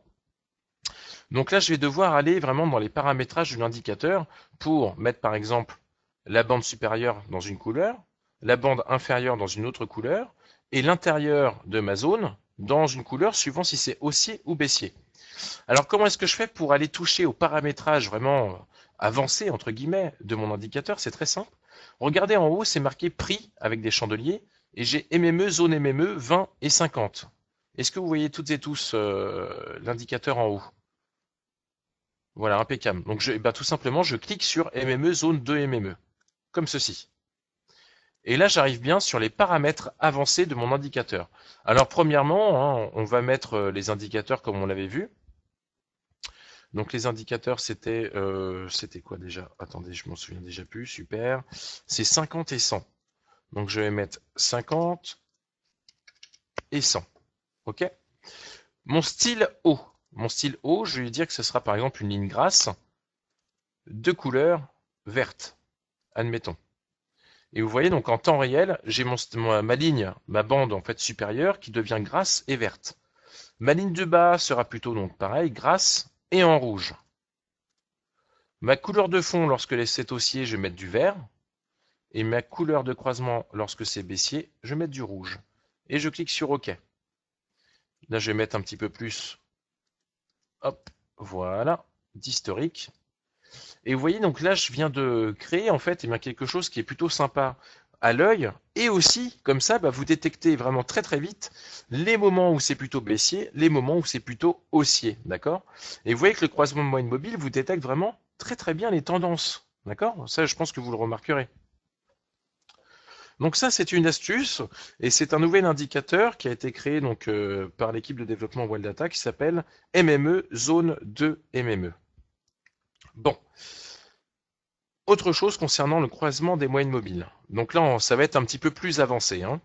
Donc là, je vais devoir aller vraiment dans les paramétrages de l'indicateur pour mettre par exemple la bande supérieure dans une couleur, la bande inférieure dans une autre couleur, et l'intérieur de ma zone dans une couleur suivant si c'est haussier ou baissier. Alors comment est-ce que je fais pour aller toucher au paramétrage vraiment avancé entre guillemets de mon indicateur C'est très simple. Regardez en haut, c'est marqué prix avec des chandeliers et j'ai MME, zone MME 20 et 50. Est-ce que vous voyez toutes et tous euh, l'indicateur en haut Voilà, impeccable. Donc je, eh ben, tout simplement, je clique sur MME, zone 2 MME, comme ceci. Et là, j'arrive bien sur les paramètres avancés de mon indicateur. Alors, premièrement, hein, on va mettre euh, les indicateurs comme on l'avait vu. Donc les indicateurs, c'était euh, c'était quoi déjà Attendez, je m'en souviens déjà plus, super. C'est 50 et 100. Donc je vais mettre 50 et 100. OK Mon style haut. Mon style haut, je vais lui dire que ce sera par exemple une ligne grasse de couleur verte, admettons. Et vous voyez donc en temps réel, j'ai ma ligne, ma bande en fait supérieure qui devient grasse et verte. Ma ligne de bas sera plutôt donc pareil, grasse et en rouge. Ma couleur de fond lorsque c'est haussier, je vais mettre du vert. Et ma couleur de croisement lorsque c'est baissier, je vais mettre du rouge. Et je clique sur OK. Là, je vais mettre un petit peu plus. Hop, voilà, d'historique. Et vous voyez, donc là, je viens de créer en fait eh bien, quelque chose qui est plutôt sympa à l'œil et aussi comme ça bah, vous détectez vraiment très très vite les moments où c'est plutôt baissier, les moments où c'est plutôt haussier, d'accord Et vous voyez que le croisement de moyenne mobile vous détecte vraiment très très bien les tendances, d'accord Ça je pense que vous le remarquerez. Donc ça c'est une astuce et c'est un nouvel indicateur qui a été créé donc euh, par l'équipe de développement Wild Data qui s'appelle MME zone 2 MME. Bon. Autre chose concernant le croisement des moyennes mobiles. Donc là, ça va être un petit peu plus avancé. Hein.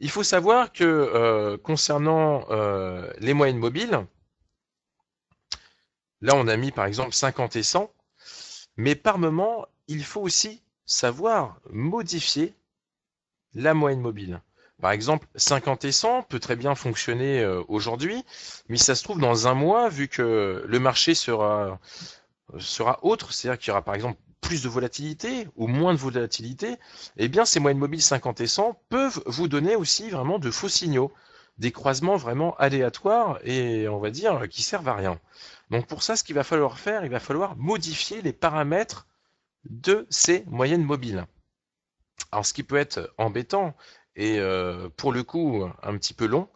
Il faut savoir que euh, concernant euh, les moyennes mobiles, là on a mis par exemple 50 et 100, mais par moment, il faut aussi savoir modifier la moyenne mobile. Par exemple, 50 et 100 peut très bien fonctionner euh, aujourd'hui, mais ça se trouve dans un mois, vu que le marché sera, euh, sera autre, c'est-à-dire qu'il y aura par exemple plus de volatilité ou moins de volatilité, et eh bien ces moyennes mobiles 50 et 100 peuvent vous donner aussi vraiment de faux signaux, des croisements vraiment aléatoires et on va dire qui servent à rien. Donc pour ça, ce qu'il va falloir faire, il va falloir modifier les paramètres de ces moyennes mobiles. Alors ce qui peut être embêtant, et euh, pour le coup un petit peu long.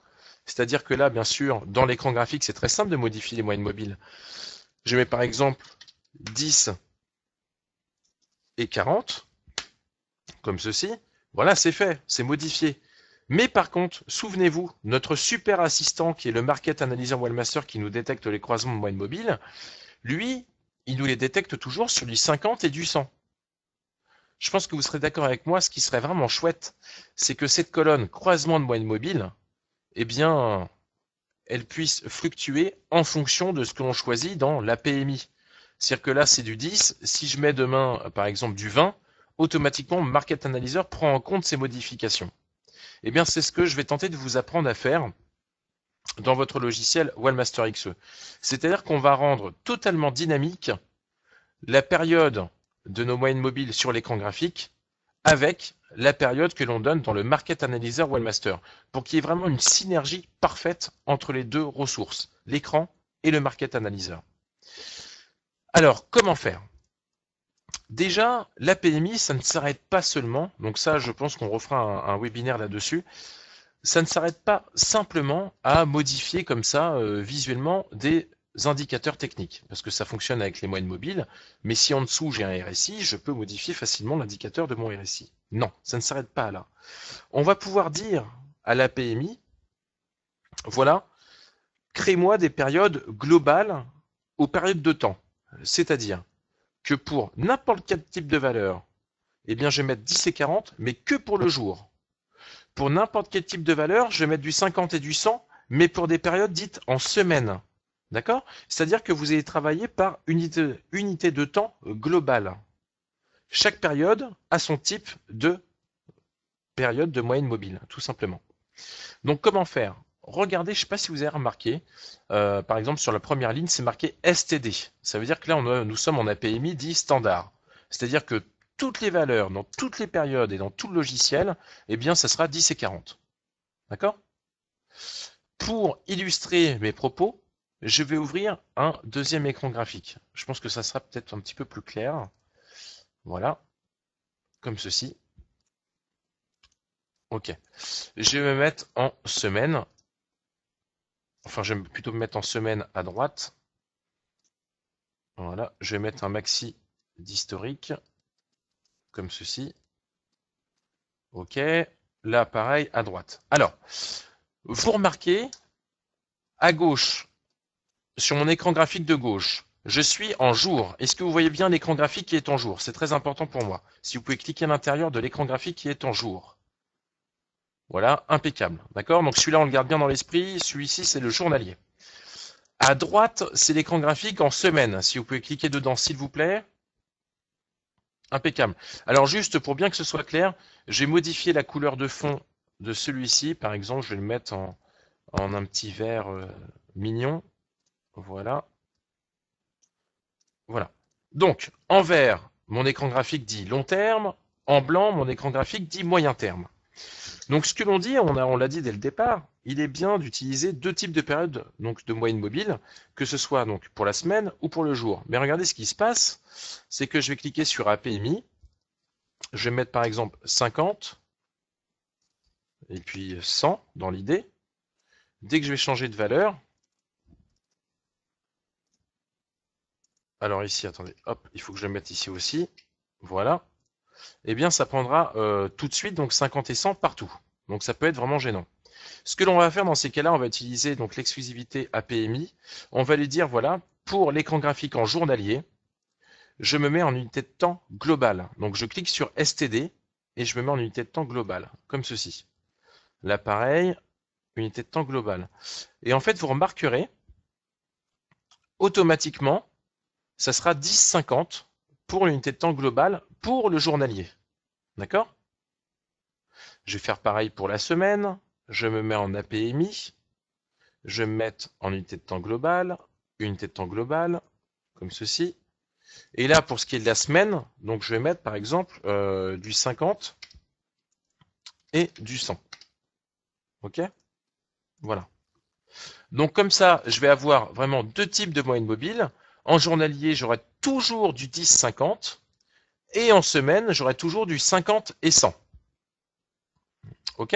C'est-à-dire que là, bien sûr, dans l'écran graphique, c'est très simple de modifier les moyennes mobiles. Je mets par exemple 10 et 40, comme ceci. Voilà, c'est fait, c'est modifié. Mais par contre, souvenez-vous, notre super assistant qui est le Market Analyzer Wallmaster qui nous détecte les croisements de moyennes mobiles, lui, il nous les détecte toujours sur du 50 et du 100 je pense que vous serez d'accord avec moi, ce qui serait vraiment chouette, c'est que cette colonne croisement de moyenne mobile, eh bien, elle puisse fluctuer en fonction de ce que l'on choisit dans la PMI. C'est-à-dire que là, c'est du 10. Si je mets demain, par exemple, du 20, automatiquement, Market Analyzer prend en compte ces modifications. Eh bien, c'est ce que je vais tenter de vous apprendre à faire dans votre logiciel Wallmaster XE. C'est-à-dire qu'on va rendre totalement dynamique la période de nos moyennes mobiles sur l'écran graphique avec la période que l'on donne dans le Market Analyzer Webmaster, pour qu'il y ait vraiment une synergie parfaite entre les deux ressources, l'écran et le Market Analyzer. Alors, comment faire Déjà, la PMI, ça ne s'arrête pas seulement, donc ça je pense qu'on refera un, webinaire là-dessus, ça ne s'arrête pas simplement à modifier comme ça euh, visuellement des indicateurs techniques, parce que ça fonctionne avec les moyennes mobiles, mais si en dessous j'ai un RSI, je peux modifier facilement l'indicateur de mon RSI. Non, ça ne s'arrête pas là. On va pouvoir dire à la PMI, voilà, crée-moi des périodes globales aux périodes de temps. C'est-à-dire que pour n'importe quel type de valeur, eh bien je vais mettre 10 et 40, mais que pour le jour. Pour n'importe quel type de valeur, je vais mettre du 50 et du 100, mais pour des périodes dites en semaine. D'accord C'est-à-dire que vous allez travailler par unité, de temps globale. Chaque période a son type de période de moyenne mobile, tout simplement. Donc comment faire Regardez, je ne sais pas si vous avez remarqué, euh, par exemple sur la première ligne, c'est marqué STD. Ça veut dire que là, nous sommes en APMI dit standard. C'est-à-dire que toutes les valeurs, dans toutes les périodes et dans tout le logiciel, eh bien, ça sera 10 et 40. D'accord Pour illustrer mes propos, je vais ouvrir un deuxième écran graphique. Je pense que ça sera peut-être un petit peu plus clair. Voilà, comme ceci. Ok. Je vais me mettre en semaine. Enfin, je vais plutôt me mettre en semaine à droite. Voilà, je vais mettre un maxi d'historique, comme ceci. Ok, là pareil, à droite. Alors, vous remarquez, à gauche, sur mon écran graphique de gauche, je suis en jour. Est-ce que vous voyez bien l'écran graphique qui est en jour C'est très important pour moi. Si vous pouvez cliquer à l'intérieur de l'écran graphique qui est en jour. Voilà, impeccable. D'accord Donc celui-là, on le garde bien dans l'esprit. Celui-ci, c'est le journalier. À droite, c'est l'écran graphique en semaine. Si vous pouvez cliquer dedans, s'il vous plaît. Impeccable. Alors juste pour bien que ce soit clair, j'ai modifié la couleur de fond de celui-ci. Par exemple, je vais le mettre en, un petit vert euh, mignon. Voilà. Voilà. Donc, en vert, mon écran graphique dit long terme. En blanc, mon écran graphique dit moyen terme. Donc, ce que l'on dit, on l'a on dit dès le départ, il est bien d'utiliser deux types de périodes donc de moyenne mobile, que ce soit donc pour la semaine ou pour le jour. Mais regardez ce qui se passe, c'est que je vais cliquer sur APMI. Je vais mettre par exemple 50 et puis 100 dans l'idée. Dès que je vais changer de valeur, alors ici, attendez, hop, il faut que je le mette ici aussi. Voilà. Eh bien, ça prendra euh, tout de suite donc 50 et 100 partout. Donc ça peut être vraiment gênant. Ce que l'on va faire dans ces cas-là, on va utiliser donc l'exclusivité APMI. On va lui dire, voilà, pour l'écran graphique en journalier, je me mets en unité de temps globale. Donc je clique sur STD et je me mets en unité de temps globale, comme ceci. L'appareil, unité de temps globale. Et en fait, vous remarquerez, automatiquement, ça sera 10,50 pour l'unité de temps globale pour le journalier. D'accord Je vais faire pareil pour la semaine. Je me mets en APMI. Je vais me mettre en unité de temps globale, unité de temps globale, comme ceci. Et là, pour ce qui est de la semaine, donc je vais mettre par exemple euh, du 50 et du 100. OK Voilà. Donc comme ça, je vais avoir vraiment deux types de moyennes mobiles, en journalier, j'aurai toujours du 10-50. Et en semaine, j'aurai toujours du 50 et 100. OK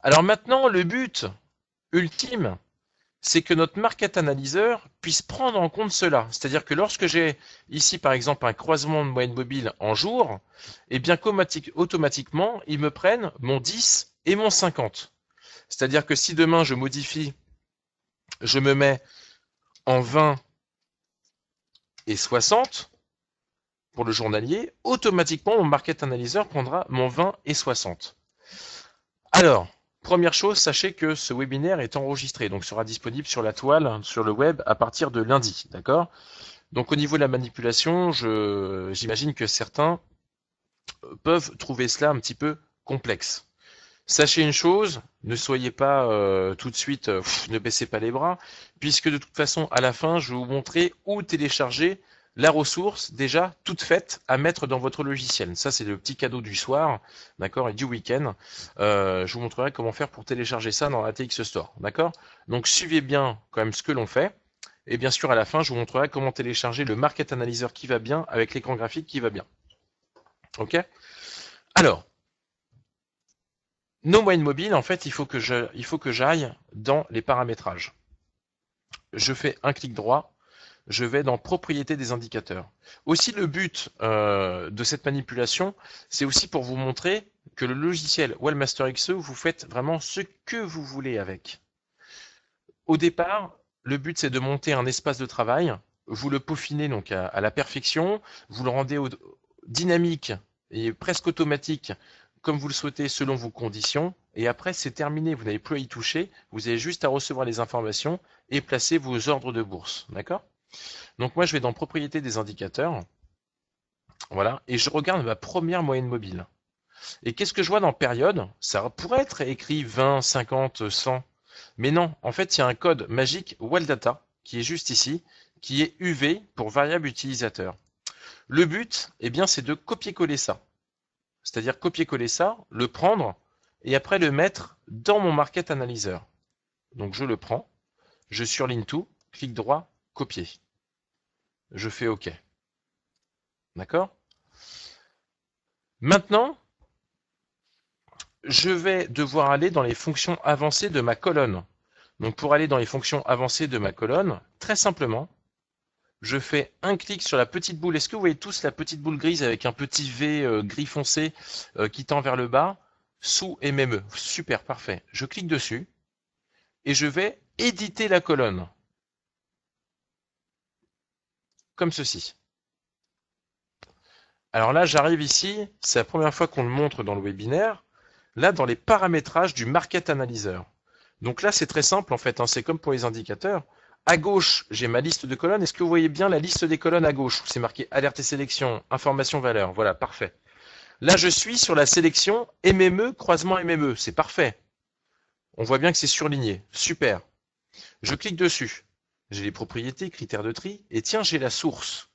Alors maintenant, le but ultime, c'est que notre market analyzer puisse prendre en compte cela. C'est-à-dire que lorsque j'ai ici, par exemple, un croisement de moyenne mobile en jour, et eh bien, automatiquement, il me prenne mon 10 et mon 50. C'est-à-dire que si demain je modifie, je me mets en 20 et 60 pour le journalier, automatiquement mon market analyzer prendra mon 20 et 60. Alors, première chose, sachez que ce webinaire est enregistré, donc sera disponible sur la toile, sur le web, à partir de lundi, d'accord Donc au niveau de la manipulation, j'imagine que certains euh, peuvent trouver cela un petit peu complexe. Sachez une chose, ne soyez pas euh, tout de suite, euh, ne baissez pas les bras, puisque de toute façon, à la fin, je vais vous montrer où télécharger la ressource déjà toute faite à mettre dans votre logiciel. Ça, c'est le petit cadeau du soir, d'accord, et du week-end. Euh, je vous montrerai comment faire pour télécharger ça dans TX Store, d'accord Donc, suivez bien quand même ce que l'on fait. Et bien sûr, à la fin, je vous montrerai comment télécharger le market analyzer qui va bien avec l'écran graphique qui va bien. Ok Alors, No Mobile, en fait, il faut que il faut que j'aille dans les paramétrages. Je fais un clic droit, je vais dans propriété des indicateurs. Aussi, le but euh, de cette manipulation, c'est aussi pour vous montrer que le logiciel Wellmaster XE, vous faites vraiment ce que vous voulez avec. Au départ, le but, c'est de monter un espace de travail. Vous le peaufinez donc à, la perfection, vous le rendez dynamique et presque automatique comme vous le souhaitez selon vos conditions. Et après, c'est terminé. Vous n'avez plus à y toucher. Vous avez juste à recevoir les informations et placer vos ordres de bourse. D'accord Donc moi, je vais dans propriété des indicateurs. Voilà. Et je regarde ma première moyenne mobile. Et qu'est-ce que je vois dans période Ça pourrait être écrit 20, 50, 100. Mais non, en fait, il y a un code magique WellData qui est juste ici, qui est UV pour variable utilisateur. Le but, eh bien, c'est de copier-coller ça c'est-à-dire copier-coller ça, le prendre et après le mettre dans mon Market Analyzer. Donc je le prends, je surligne tout, clic droit, copier. Je fais OK. D'accord Maintenant, je vais devoir aller dans les fonctions avancées de ma colonne. Donc pour aller dans les fonctions avancées de ma colonne, très simplement, je fais un clic sur la petite boule. Est-ce que vous voyez tous la petite boule grise avec un petit V euh, gris foncé euh, qui tend vers le bas sous MME Super, parfait. Je clique dessus et je vais éditer la colonne. Comme ceci. Alors là, j'arrive ici, c'est la première fois qu'on le montre dans le webinaire, là dans les paramétrages du Market Analyzer. Donc là, c'est très simple en fait, hein. c'est comme pour les indicateurs. À gauche, j'ai ma liste de colonnes. Est-ce que vous voyez bien la liste des colonnes à gauche C'est marqué alerte et sélection, information, valeur. Voilà, parfait. Là, je suis sur la sélection MME, croisement MME. C'est parfait. On voit bien que c'est surligné. Super. Je clique dessus. J'ai les propriétés, critères de tri, et tiens, j'ai la source.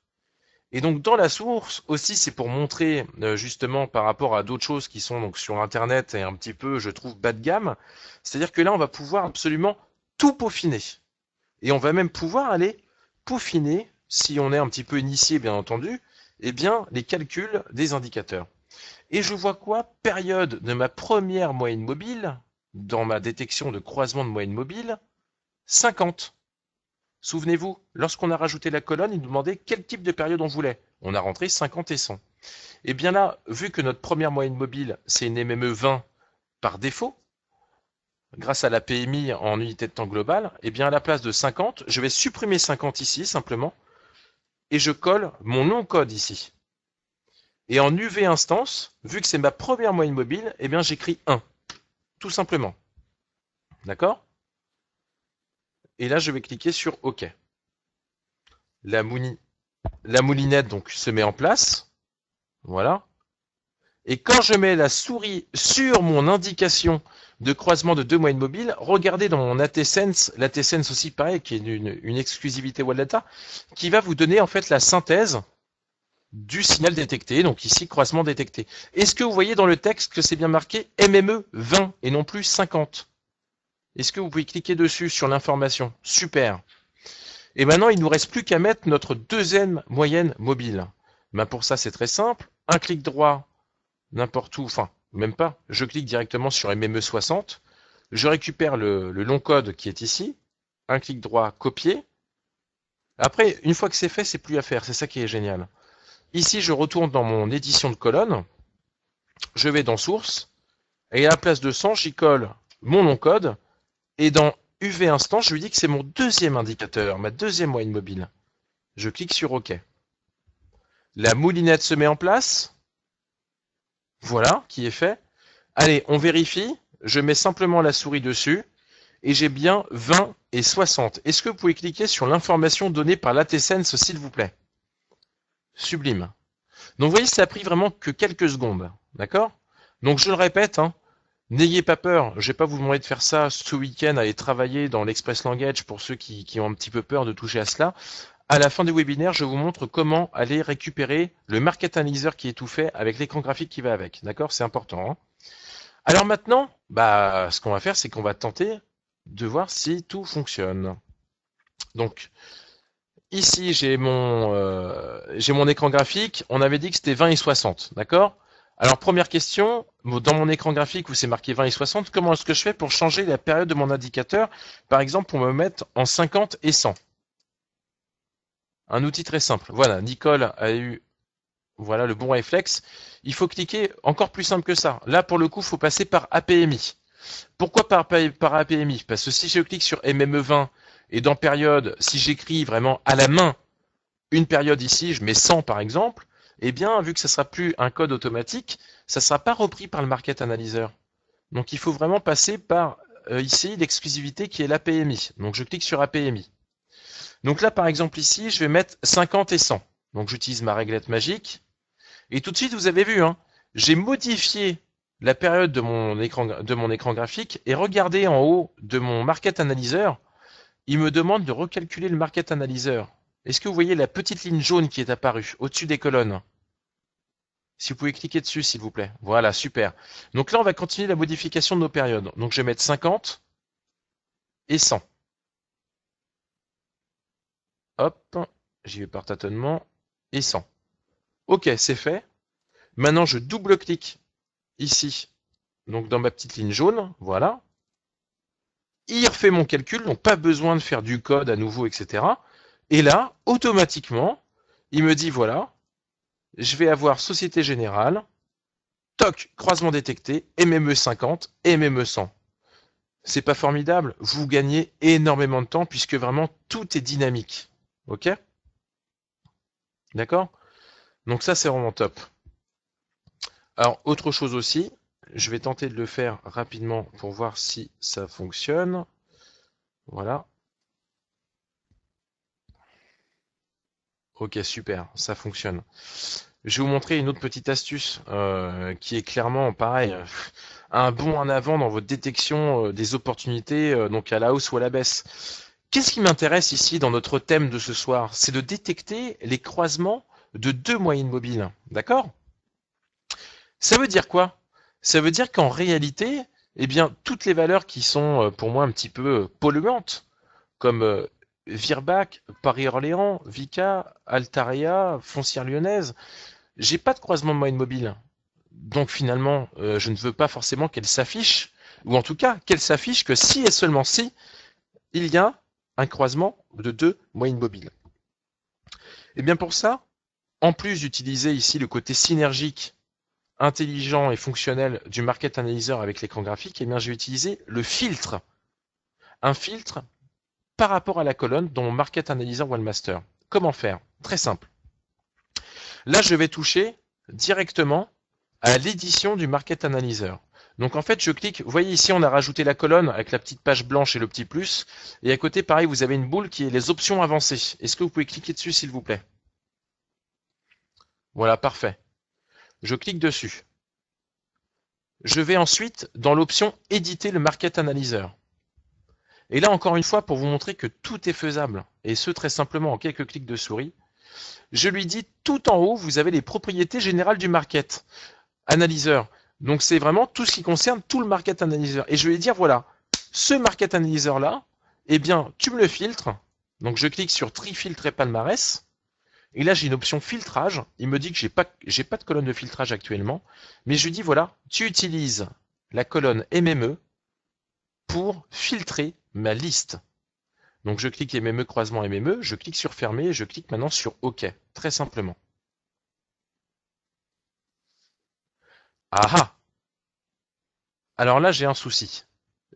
Et donc dans la source aussi, c'est pour montrer euh, justement par rapport à d'autres choses qui sont donc sur Internet et un petit peu, je trouve, bas de gamme. C'est-à-dire que là, on va pouvoir absolument tout peaufiner. Et on va même pouvoir aller peaufiner, si on est un petit peu initié bien entendu, eh bien, les calculs des indicateurs. Et je vois quoi Période de ma première moyenne mobile, dans ma détection de croisement de moyenne mobile, 50. Souvenez-vous, lorsqu'on a rajouté la colonne, il nous demandait quel type de période on voulait. On a rentré 50 et 100. Et eh bien là, vu que notre première moyenne mobile, c'est une MME 20 par défaut, grâce à la PMI en unité de temps globale, eh bien à la place de 50, je vais supprimer 50 ici simplement et je colle mon nom code ici. Et en UV instance, vu que c'est ma première moyenne mobile, eh bien j'écris 1, tout simplement. D'accord Et là, je vais cliquer sur OK. La, la moulinette donc se met en place. Voilà. Et quand je mets la souris sur mon indication de croisement de deux moyennes mobiles. Regardez dans mon ATSense, l'ATSense aussi pareil, qui est une, une exclusivité Data, qui va vous donner en fait la synthèse du signal détecté, donc ici croisement détecté. Est-ce que vous voyez dans le texte que c'est bien marqué MME 20 et non plus 50 Est-ce que vous pouvez cliquer dessus sur l'information Super. Et maintenant, il nous reste plus qu'à mettre notre deuxième moyenne mobile. Ben, pour ça, c'est très simple. Un clic droit n'importe où, enfin même pas. Je clique directement sur MME60, je récupère le, long code qui est ici, un clic droit, copier. Après, une fois que c'est fait, c'est plus à faire, c'est ça qui est génial. Ici, je retourne dans mon édition de colonne, je vais dans source, et à la place de 100, j'y colle mon long code, et dans UV instant, je lui dis que c'est mon deuxième indicateur, ma deuxième moyenne mobile. Je clique sur OK. La moulinette se met en place, voilà, qui est fait. Allez, on vérifie. Je mets simplement la souris dessus et j'ai bien 20 et 60. Est-ce que vous pouvez cliquer sur l'information donnée par l'ATSense, s'il vous plaît Sublime. Donc vous voyez, ça a pris vraiment que quelques secondes. D'accord Donc je le répète, hein, n'ayez pas peur, je ne vais pas vous demander de faire ça ce week-end, aller travailler dans l'Express Language pour ceux qui, ont un petit peu peur de toucher à cela. À la fin du webinaire, je vous montre comment aller récupérer le market analyzer qui est tout fait avec l'écran graphique qui va avec. D'accord C'est important. Hein Alors maintenant, bah, ce qu'on va faire, c'est qu'on va tenter de voir si tout fonctionne. Donc, ici, j'ai mon, euh, mon écran graphique. On avait dit que c'était 20 et 60, d'accord Alors, première question, dans mon écran graphique où c'est marqué 20 et 60, comment est-ce que je fais pour changer la période de mon indicateur, par exemple, pour me mettre en 50 et 100 un outil très simple. Voilà, Nicole a eu voilà le bon réflexe. Il faut cliquer encore plus simple que ça. Là, pour le coup, il faut passer par APMI. Pourquoi par, par APMI Parce que si je clique sur MME20 et dans période, si j'écris vraiment à la main une période ici, je mets 100 par exemple, eh bien, vu que ça ne sera plus un code automatique, ça ne sera pas repris par le market analyzer. Donc, il faut vraiment passer par euh, ici l'exclusivité qui est l'APMI. Donc, je clique sur APMI. Donc là, par exemple, ici, je vais mettre 50 et 100. Donc j'utilise ma réglette magique. Et tout de suite, vous avez vu, hein, j'ai modifié la période de mon, écran, de mon écran graphique. Et regardez en haut de mon Market Analyzer, il me demande de recalculer le Market Analyzer. Est-ce que vous voyez la petite ligne jaune qui est apparue au-dessus des colonnes Si vous pouvez cliquer dessus, s'il vous plaît. Voilà, super. Donc là, on va continuer la modification de nos périodes. Donc je vais mettre 50 et 100. Hop, j'y vais par tâtonnement et 100. Ok, c'est fait. Maintenant, je double-clique ici, donc dans ma petite ligne jaune, voilà. Il refait mon calcul, donc pas besoin de faire du code à nouveau, etc. Et là, automatiquement, il me dit, voilà, je vais avoir Société Générale, toc, croisement détecté, MME 50, MME 100. C'est pas formidable, vous gagnez énormément de temps puisque vraiment tout est dynamique. Ok D'accord Donc ça, c'est vraiment top. Alors, autre chose aussi, je vais tenter de le faire rapidement pour voir si ça fonctionne. Voilà. Ok, super, ça fonctionne. Je vais vous montrer une autre petite astuce euh, qui est clairement pareil, un bond en avant dans votre détection euh, des opportunités, euh, donc à la hausse ou à la baisse. Qu'est-ce qui m'intéresse ici dans notre thème de ce soir C'est de détecter les croisements de deux moyennes mobiles. D'accord Ça veut dire quoi Ça veut dire qu'en réalité, eh bien, toutes les valeurs qui sont euh, pour moi un petit peu euh, polluantes, comme euh, Virbac, Paris-Orléans, Vica, Altaria, Foncière Lyonnaise, j'ai pas de croisement de moyenne mobile. Donc finalement, je ne veux pas forcément qu'elle s'affiche, ou en tout cas qu'elle s'affiche que si et seulement si il y a un croisement de deux moyennes mobiles. Et eh bien pour ça, en plus d'utiliser ici le côté synergique, intelligent et fonctionnel du Market Analyzer avec l'écran graphique, et eh bien j'ai utilisé le filtre. Un filtre par rapport à la colonne dont Market Analyzer Wallmaster. Comment faire Très simple. Là, je vais toucher directement à l'édition du Market Analyzer. Donc en fait, je clique, vous voyez ici, on a rajouté la colonne avec la petite page blanche et le petit plus. Et à côté, pareil, vous avez une boule qui est les options avancées. Est-ce que vous pouvez cliquer dessus, s'il vous plaît Voilà, parfait. Je clique dessus. Je vais ensuite dans l'option éditer le market analyzer. Et là, encore une fois, pour vous montrer que tout est faisable, et ce très simplement en quelques clics de souris, je lui dis tout en haut, vous avez les propriétés générales du market. analyzer. Donc c'est vraiment tout ce qui concerne tout le market analyzer. Et je vais dire, voilà, ce market analyzer là, eh bien, tu me le filtres. Donc je clique sur tri filtrer palmarès. Et là, j'ai une option filtrage. Il me dit que j'ai pas, j'ai pas de colonne de filtrage actuellement. Mais je lui dis, voilà, tu utilises la colonne MME pour filtrer ma liste. Donc je clique MME croisement MME, je clique sur fermer, je clique maintenant sur OK, très simplement. Ah ah Alors là, j'ai un souci.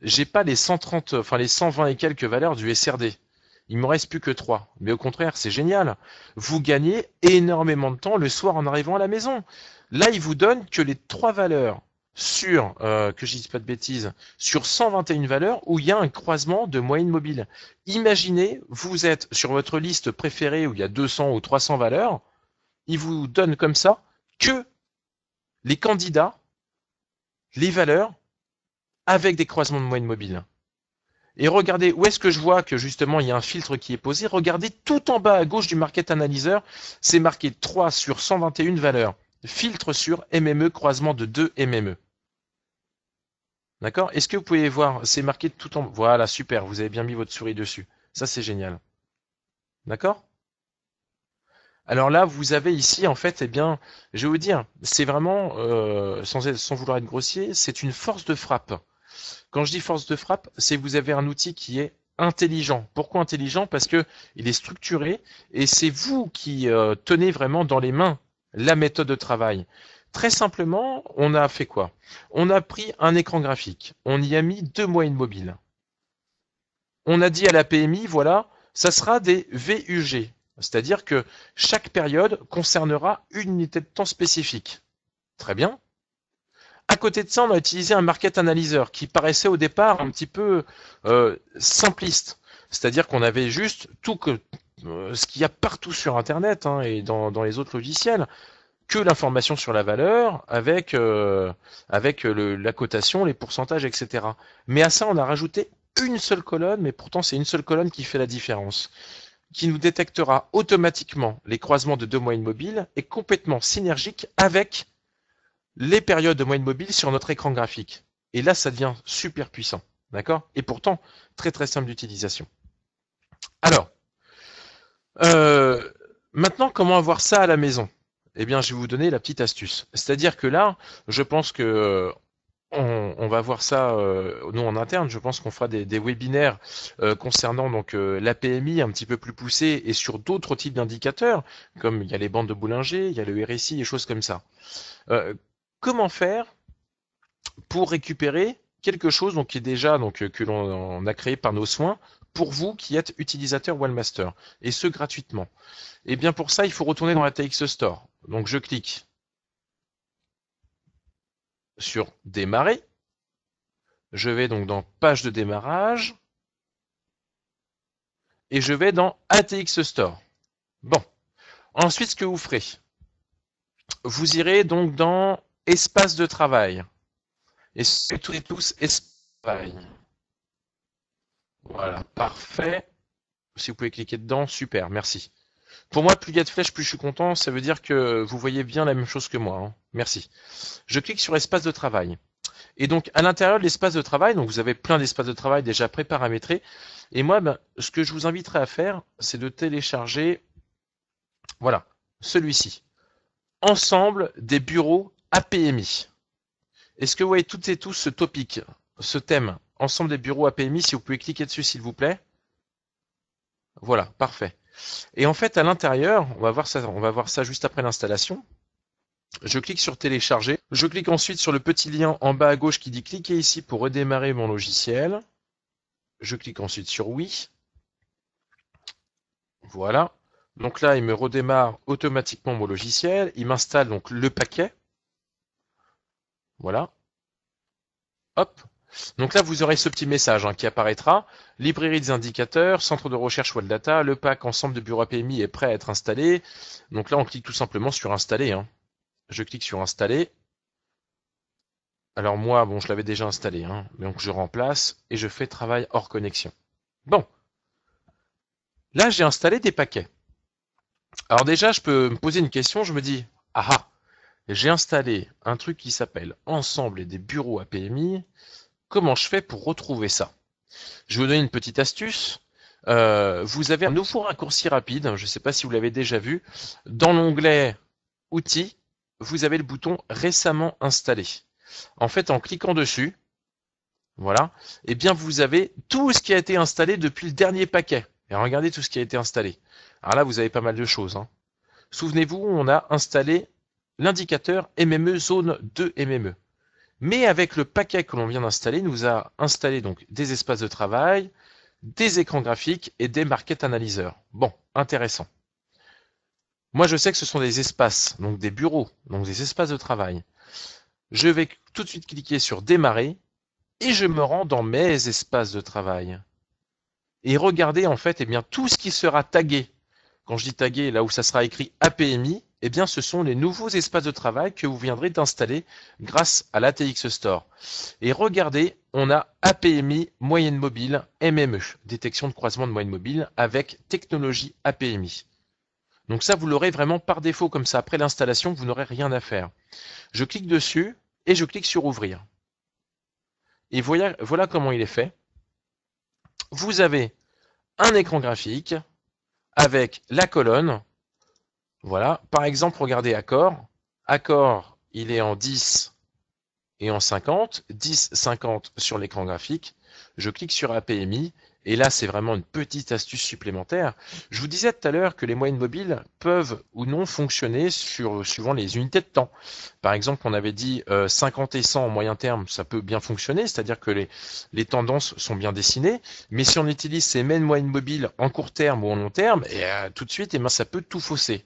J'ai pas les 130, enfin les 120 et quelques valeurs du SRD. Il me reste plus que 3. Mais au contraire, c'est génial. Vous gagnez énormément de temps le soir en arrivant à la maison. Là, il vous donne que les 3 valeurs sur, euh, que je dis pas de bêtises, sur 121 valeurs où il y a un croisement de moyenne mobile. Imaginez, vous êtes sur votre liste préférée où il y a 200 ou 300 valeurs, il vous donne comme ça que les candidats, les valeurs, avec des croisements de moyenne mobile. Et regardez, où est-ce que je vois que justement il y a un filtre qui est posé Regardez tout en bas à gauche du Market Analyzer, c'est marqué 3 sur 121 valeurs. Filtre sur MME, croisement de 2 MME. D'accord Est-ce que vous pouvez voir C'est marqué tout en... bas Voilà, super, vous avez bien mis votre souris dessus. Ça, c'est génial. D'accord alors là, vous avez ici, en fait, eh bien, je vais vous dire, c'est vraiment, euh, sans, vouloir être grossier, c'est une force de frappe. Quand je dis force de frappe, c'est vous avez un outil qui est intelligent. Pourquoi intelligent Parce que il est structuré et c'est vous qui euh, tenez vraiment dans les mains la méthode de travail. Très simplement, on a fait quoi On a pris un écran graphique, on y a mis deux moyennes mobiles. On a dit à la PMI, voilà, ça sera des VUG, c'est-à-dire que chaque période concernera une unité de temps spécifique. Très bien. À côté de ça, on a utilisé un market analyzer qui paraissait au départ un petit peu euh, simpliste. C'est-à-dire qu'on avait juste tout euh, ce qu'il y a partout sur Internet hein, et dans, les autres logiciels, que l'information sur la valeur avec, euh, la cotation, les pourcentages, etc. Mais à ça, on a rajouté une seule colonne, mais pourtant c'est une seule colonne qui fait la différence qui nous détectera automatiquement les croisements de deux moyennes mobiles est complètement synergique avec les périodes de moyennes mobiles sur notre écran graphique. Et là, ça devient super puissant. D'accord Et pourtant, très très simple d'utilisation. Alors, euh, maintenant, comment avoir ça à la maison Eh bien, je vais vous donner la petite astuce. C'est-à-dire que là, je pense que euh, on, va voir ça euh, nous en interne. Je pense qu'on fera des, webinaires euh, concernant donc euh, la PMI un petit peu plus poussée et sur d'autres types d'indicateurs, comme il y a les bandes de Boulanger, il y a le RSI et choses comme ça. comment faire pour récupérer quelque chose donc, qui est déjà donc, que l'on a créé par nos soins pour vous qui êtes utilisateur Wellmaster, et ce gratuitement. Eh bien pour ça, il faut retourner dans la TX Store. Donc je clique sur démarrer. Je vais donc dans page de démarrage. Et je vais dans ATX Store. Bon. Ensuite, ce que vous ferez, vous irez donc dans espace de travail. Et tous et tous, espace Voilà, parfait. Si vous pouvez cliquer dedans, super, merci. Pour moi, plus il y a de flèches, plus je suis content. Ça veut dire que vous voyez bien la même chose que moi. Hein. Merci. Je clique sur espace de travail. Et donc, à l'intérieur de l'espace de travail, donc vous avez plein d'espaces de travail déjà préparamétrés. Et moi, ben, ce que je vous inviterai à faire, c'est de télécharger, voilà, celui-ci. Ensemble des bureaux APMI. Est-ce que vous voyez toutes et tous ce topic, ce thème, ensemble des bureaux APMI, si vous pouvez cliquer dessus, s'il vous plaît. Voilà, parfait. Et en fait, à l'intérieur, on va voir ça, juste après l'installation. Je clique sur télécharger. Je clique ensuite sur le petit lien en bas à gauche qui dit cliquer ici pour redémarrer mon logiciel. Je clique ensuite sur oui. Voilà. Donc là, il me redémarre automatiquement mon logiciel. Il m'installe donc le paquet. Voilà. Hop, donc là, vous aurez ce petit message hein, qui apparaîtra. Librairie des indicateurs, centre de recherche Wild Data, le pack ensemble de bureaux APMI est prêt à être installé. Donc là, on clique tout simplement sur installer. Hein. Je clique sur installer. Alors moi, bon, je l'avais déjà installé, hein. donc je remplace et je fais travail hors connexion. Bon. Là, j'ai installé des paquets. Alors déjà, je peux me poser une question, je me dis, ah, ah j'ai installé un truc qui s'appelle Ensemble des bureaux APMI. Comment je fais pour retrouver ça Je vais vous donner une petite astuce. Euh, vous avez un nouveau raccourci rapide, hein, je ne sais pas si vous l'avez déjà vu. Dans l'onglet Outils, vous avez le bouton Récemment installé. En fait, en cliquant dessus, voilà, et eh bien vous avez tout ce qui a été installé depuis le dernier paquet. Et regardez tout ce qui a été installé. Alors là, vous avez pas mal de choses. Hein. Souvenez-vous, on a installé l'indicateur MME zone 2 MME. Mais avec le paquet que l'on vient d'installer, nous a installé donc des espaces de travail, des écrans graphiques et des market analyseurs. Bon, intéressant. Moi, je sais que ce sont des espaces, donc des bureaux, donc des espaces de travail. Je vais tout de suite cliquer sur démarrer et je me rends dans mes espaces de travail. Et regardez en fait eh bien, tout ce qui sera tagué. Quand je dis tagué, là où ça sera écrit APMI, eh bien, ce sont les nouveaux espaces de travail que vous viendrez d'installer grâce à l'ATX Store. Et regardez, on a APMI, moyenne mobile, MME, détection de croisement de moyenne mobile avec technologie APMI. Donc ça, vous l'aurez vraiment par défaut, comme ça, après l'installation, vous n'aurez rien à faire. Je clique dessus et je clique sur Ouvrir. Et voilà comment il est fait. Vous avez un écran graphique avec la colonne voilà. Par exemple, regardez Accord. Accord, il est en 10 et en 50. 10, 50 sur l'écran graphique. Je clique sur APMI. Et là, c'est vraiment une petite astuce supplémentaire. Je vous disais tout à l'heure que les moyennes mobiles peuvent ou non fonctionner sur, suivant les unités de temps. Par exemple, on avait dit 50 euh, et 100 en moyen terme, ça peut bien fonctionner, c'est-à-dire que les, les, tendances sont bien dessinées. Mais si on utilise ces mêmes moyennes mobiles en court terme ou en long terme, et, eh, tout de suite, et eh ben, ça peut tout fausser.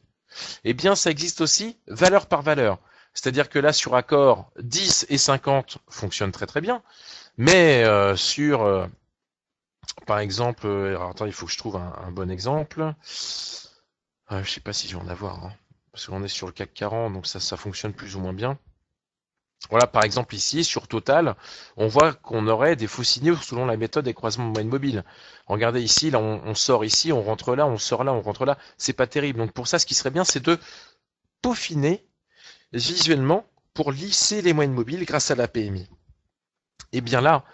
Eh bien, ça existe aussi valeur par valeur. C'est-à-dire que là, sur accord, 10 et 50 fonctionnent très très bien, mais euh, sur, euh, par exemple, euh, attends, il faut que je trouve un, bon exemple. je ne sais pas si je vais en avoir, hein, parce qu'on est sur le CAC 40, donc ça, ça fonctionne plus ou moins bien. Voilà, par exemple ici, sur Total, on voit qu'on aurait des faux signaux selon la méthode des croisements de moyenne Regardez ici, là on, sort ici, on rentre là, on sort là, on rentre là. C'est pas terrible. Donc pour ça, ce qui serait bien, c'est de peaufiner visuellement pour lisser les moyennes mobiles grâce à la PMI. Et eh bien là,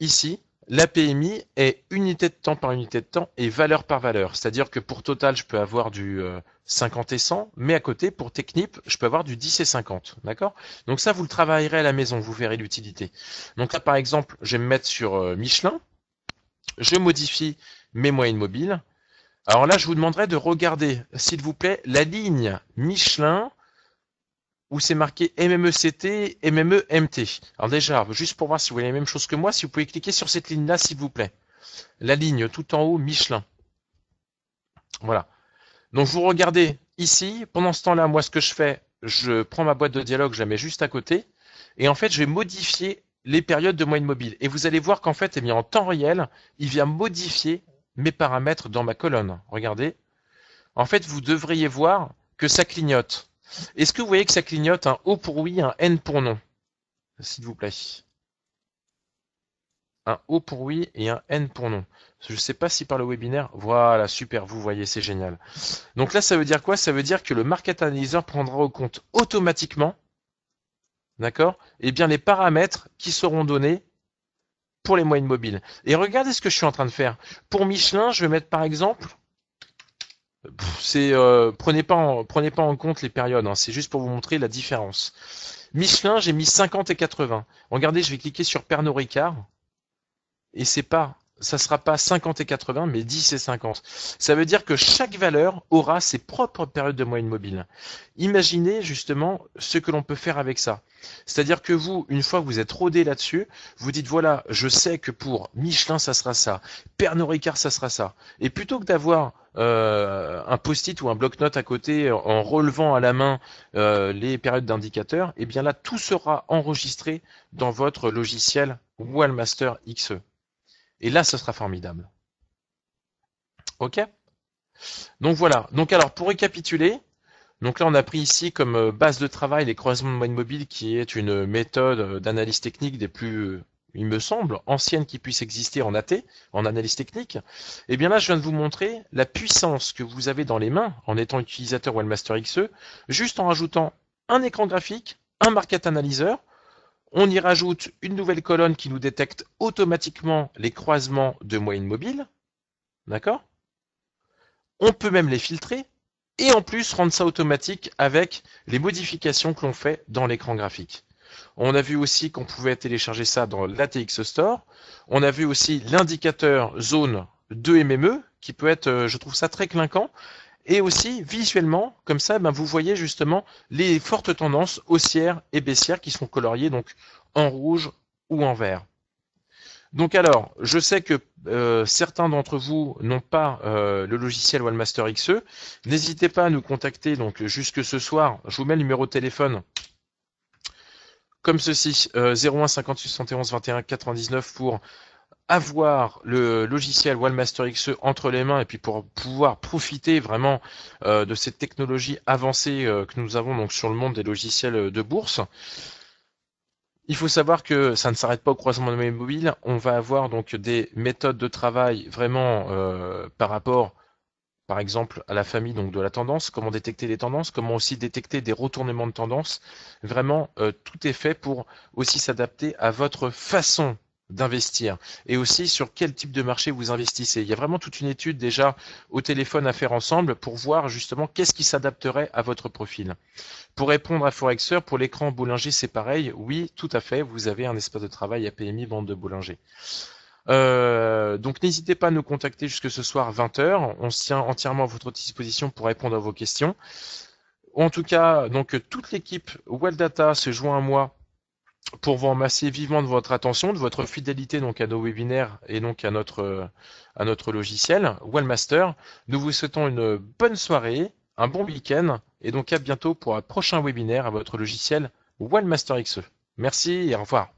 ici, la PMI est unité de temps par unité de temps et valeur par valeur. C'est-à-dire que pour Total, je peux avoir du 50 euh, et 100, mais à côté, pour Technip, je peux avoir du 10 et 50. D'accord Donc ça, vous le travaillerez à la maison, vous verrez l'utilité. Donc là, par exemple, je vais me mettre sur euh, Michelin. Je modifie mes moyennes mobiles. Alors là, je vous demanderai de regarder, s'il vous plaît, la ligne Michelin où c'est marqué MMECT, MMEMT. Alors déjà, juste pour voir si vous voyez la même chose que moi, si vous pouvez cliquer sur cette ligne-là, s'il vous plaît. La ligne tout en haut, Michelin. Voilà. Donc vous regardez ici, pendant ce temps-là, moi ce que je fais, je prends ma boîte de dialogue, je la mets juste à côté, et en fait je vais modifier les périodes de moyenne mobile. Et vous allez voir qu'en fait, eh en temps réel, il vient modifier mes paramètres dans ma colonne. Regardez. En fait, vous devriez voir que ça clignote. Est-ce que vous voyez que ça clignote un O pour oui, un N pour non S'il vous plaît. Un O pour oui et un N pour non. Je ne sais pas si par le webinaire. Voilà, super, vous voyez, c'est génial. Donc là, ça veut dire quoi Ça veut dire que le market analyzer prendra au compte automatiquement, d'accord Eh bien, les paramètres qui seront donnés pour les moyennes mobiles. Et regardez ce que je suis en train de faire. Pour Michelin, je vais mettre par exemple c'est euh, prenez pas en, en compte les périodes. Hein. c'est juste pour vous montrer la différence. Michelin, j'ai mis 50 et 80. Regardez, je vais cliquer sur Pernod Ricard et c'est pas ça sera pas 50 et 80, mais 10 et 50. Ça veut dire que chaque valeur aura ses propres périodes de moyenne mobile. Imaginez justement ce que l'on peut faire avec ça. C'est-à-dire que vous, une fois que vous êtes rodé là-dessus, vous dites voilà, je sais que pour Michelin, ça sera ça, Pernod Ricard, ça sera ça. Et plutôt que d'avoir euh, un post-it ou un bloc-notes à côté en relevant à la main euh, les périodes d'indicateurs, et eh bien là tout sera enregistré dans votre logiciel Wallmaster XE. Et là, ce sera formidable. Ok Donc voilà. Donc alors pour récapituler, donc là, on a pris ici comme euh, base de travail les croisements de moyenne mobile, qui est une méthode d'analyse technique des plus il me semble, ancienne qui puisse exister en AT, en analyse technique, et eh bien là, je viens de vous montrer la puissance que vous avez dans les mains en étant utilisateur Wellmaster XE, juste en rajoutant un écran graphique, un market analyzer, on y rajoute une nouvelle colonne qui nous détecte automatiquement les croisements de moyennes mobiles, d'accord On peut même les filtrer, et en plus rendre ça automatique avec les modifications que l'on fait dans l'écran graphique. On a vu aussi qu'on pouvait télécharger ça dans l'ATX Store. On a vu aussi l'indicateur zone 2 MME qui peut être, euh, je trouve ça très clinquant. Et aussi visuellement, comme ça, ben, vous voyez justement les fortes tendances haussières et baissières qui sont coloriées donc en rouge ou en vert. Donc alors, je sais que euh, certains d'entre vous n'ont pas euh, le logiciel Wallmaster XE. N'hésitez pas à nous contacter donc jusque ce soir. Je vous mets le numéro de téléphone comme ceci, 01 58 71 21 99 pour avoir le logiciel Wallmaster XE entre les mains et puis pour pouvoir profiter vraiment euh, de cette technologie avancée euh, que nous avons donc sur le monde des logiciels euh, de bourse. Il faut savoir que ça ne s'arrête pas au croisement de mobile, mobiles. On va avoir donc des méthodes de travail vraiment par rapport par exemple, à la famille donc de la tendance, comment détecter des tendances, comment aussi détecter des retournements de tendance. Vraiment, euh, tout est fait pour aussi s'adapter à votre façon d'investir et aussi sur quel type de marché vous investissez. Il y a vraiment toute une étude déjà au téléphone à faire ensemble pour voir justement qu'est-ce qui s'adapterait à votre profil. Pour répondre à Forexer, pour l'écran Bollinger, c'est pareil. Oui, tout à fait, vous avez un espace de travail à PMI, bande de Bollinger. Euh, donc n'hésitez pas à nous contacter jusque ce soir 20h. On se tient entièrement à votre disposition pour répondre à vos questions. En tout cas, donc toute l'équipe Welldata se joint à moi pour vous remercier vivement de votre attention, de votre fidélité donc à nos webinaires et donc à notre, à notre logiciel Wellmaster. Nous vous souhaitons une bonne soirée, un bon week-end et donc à bientôt pour un prochain webinaire à votre logiciel Wellmaster XE. Merci et au revoir.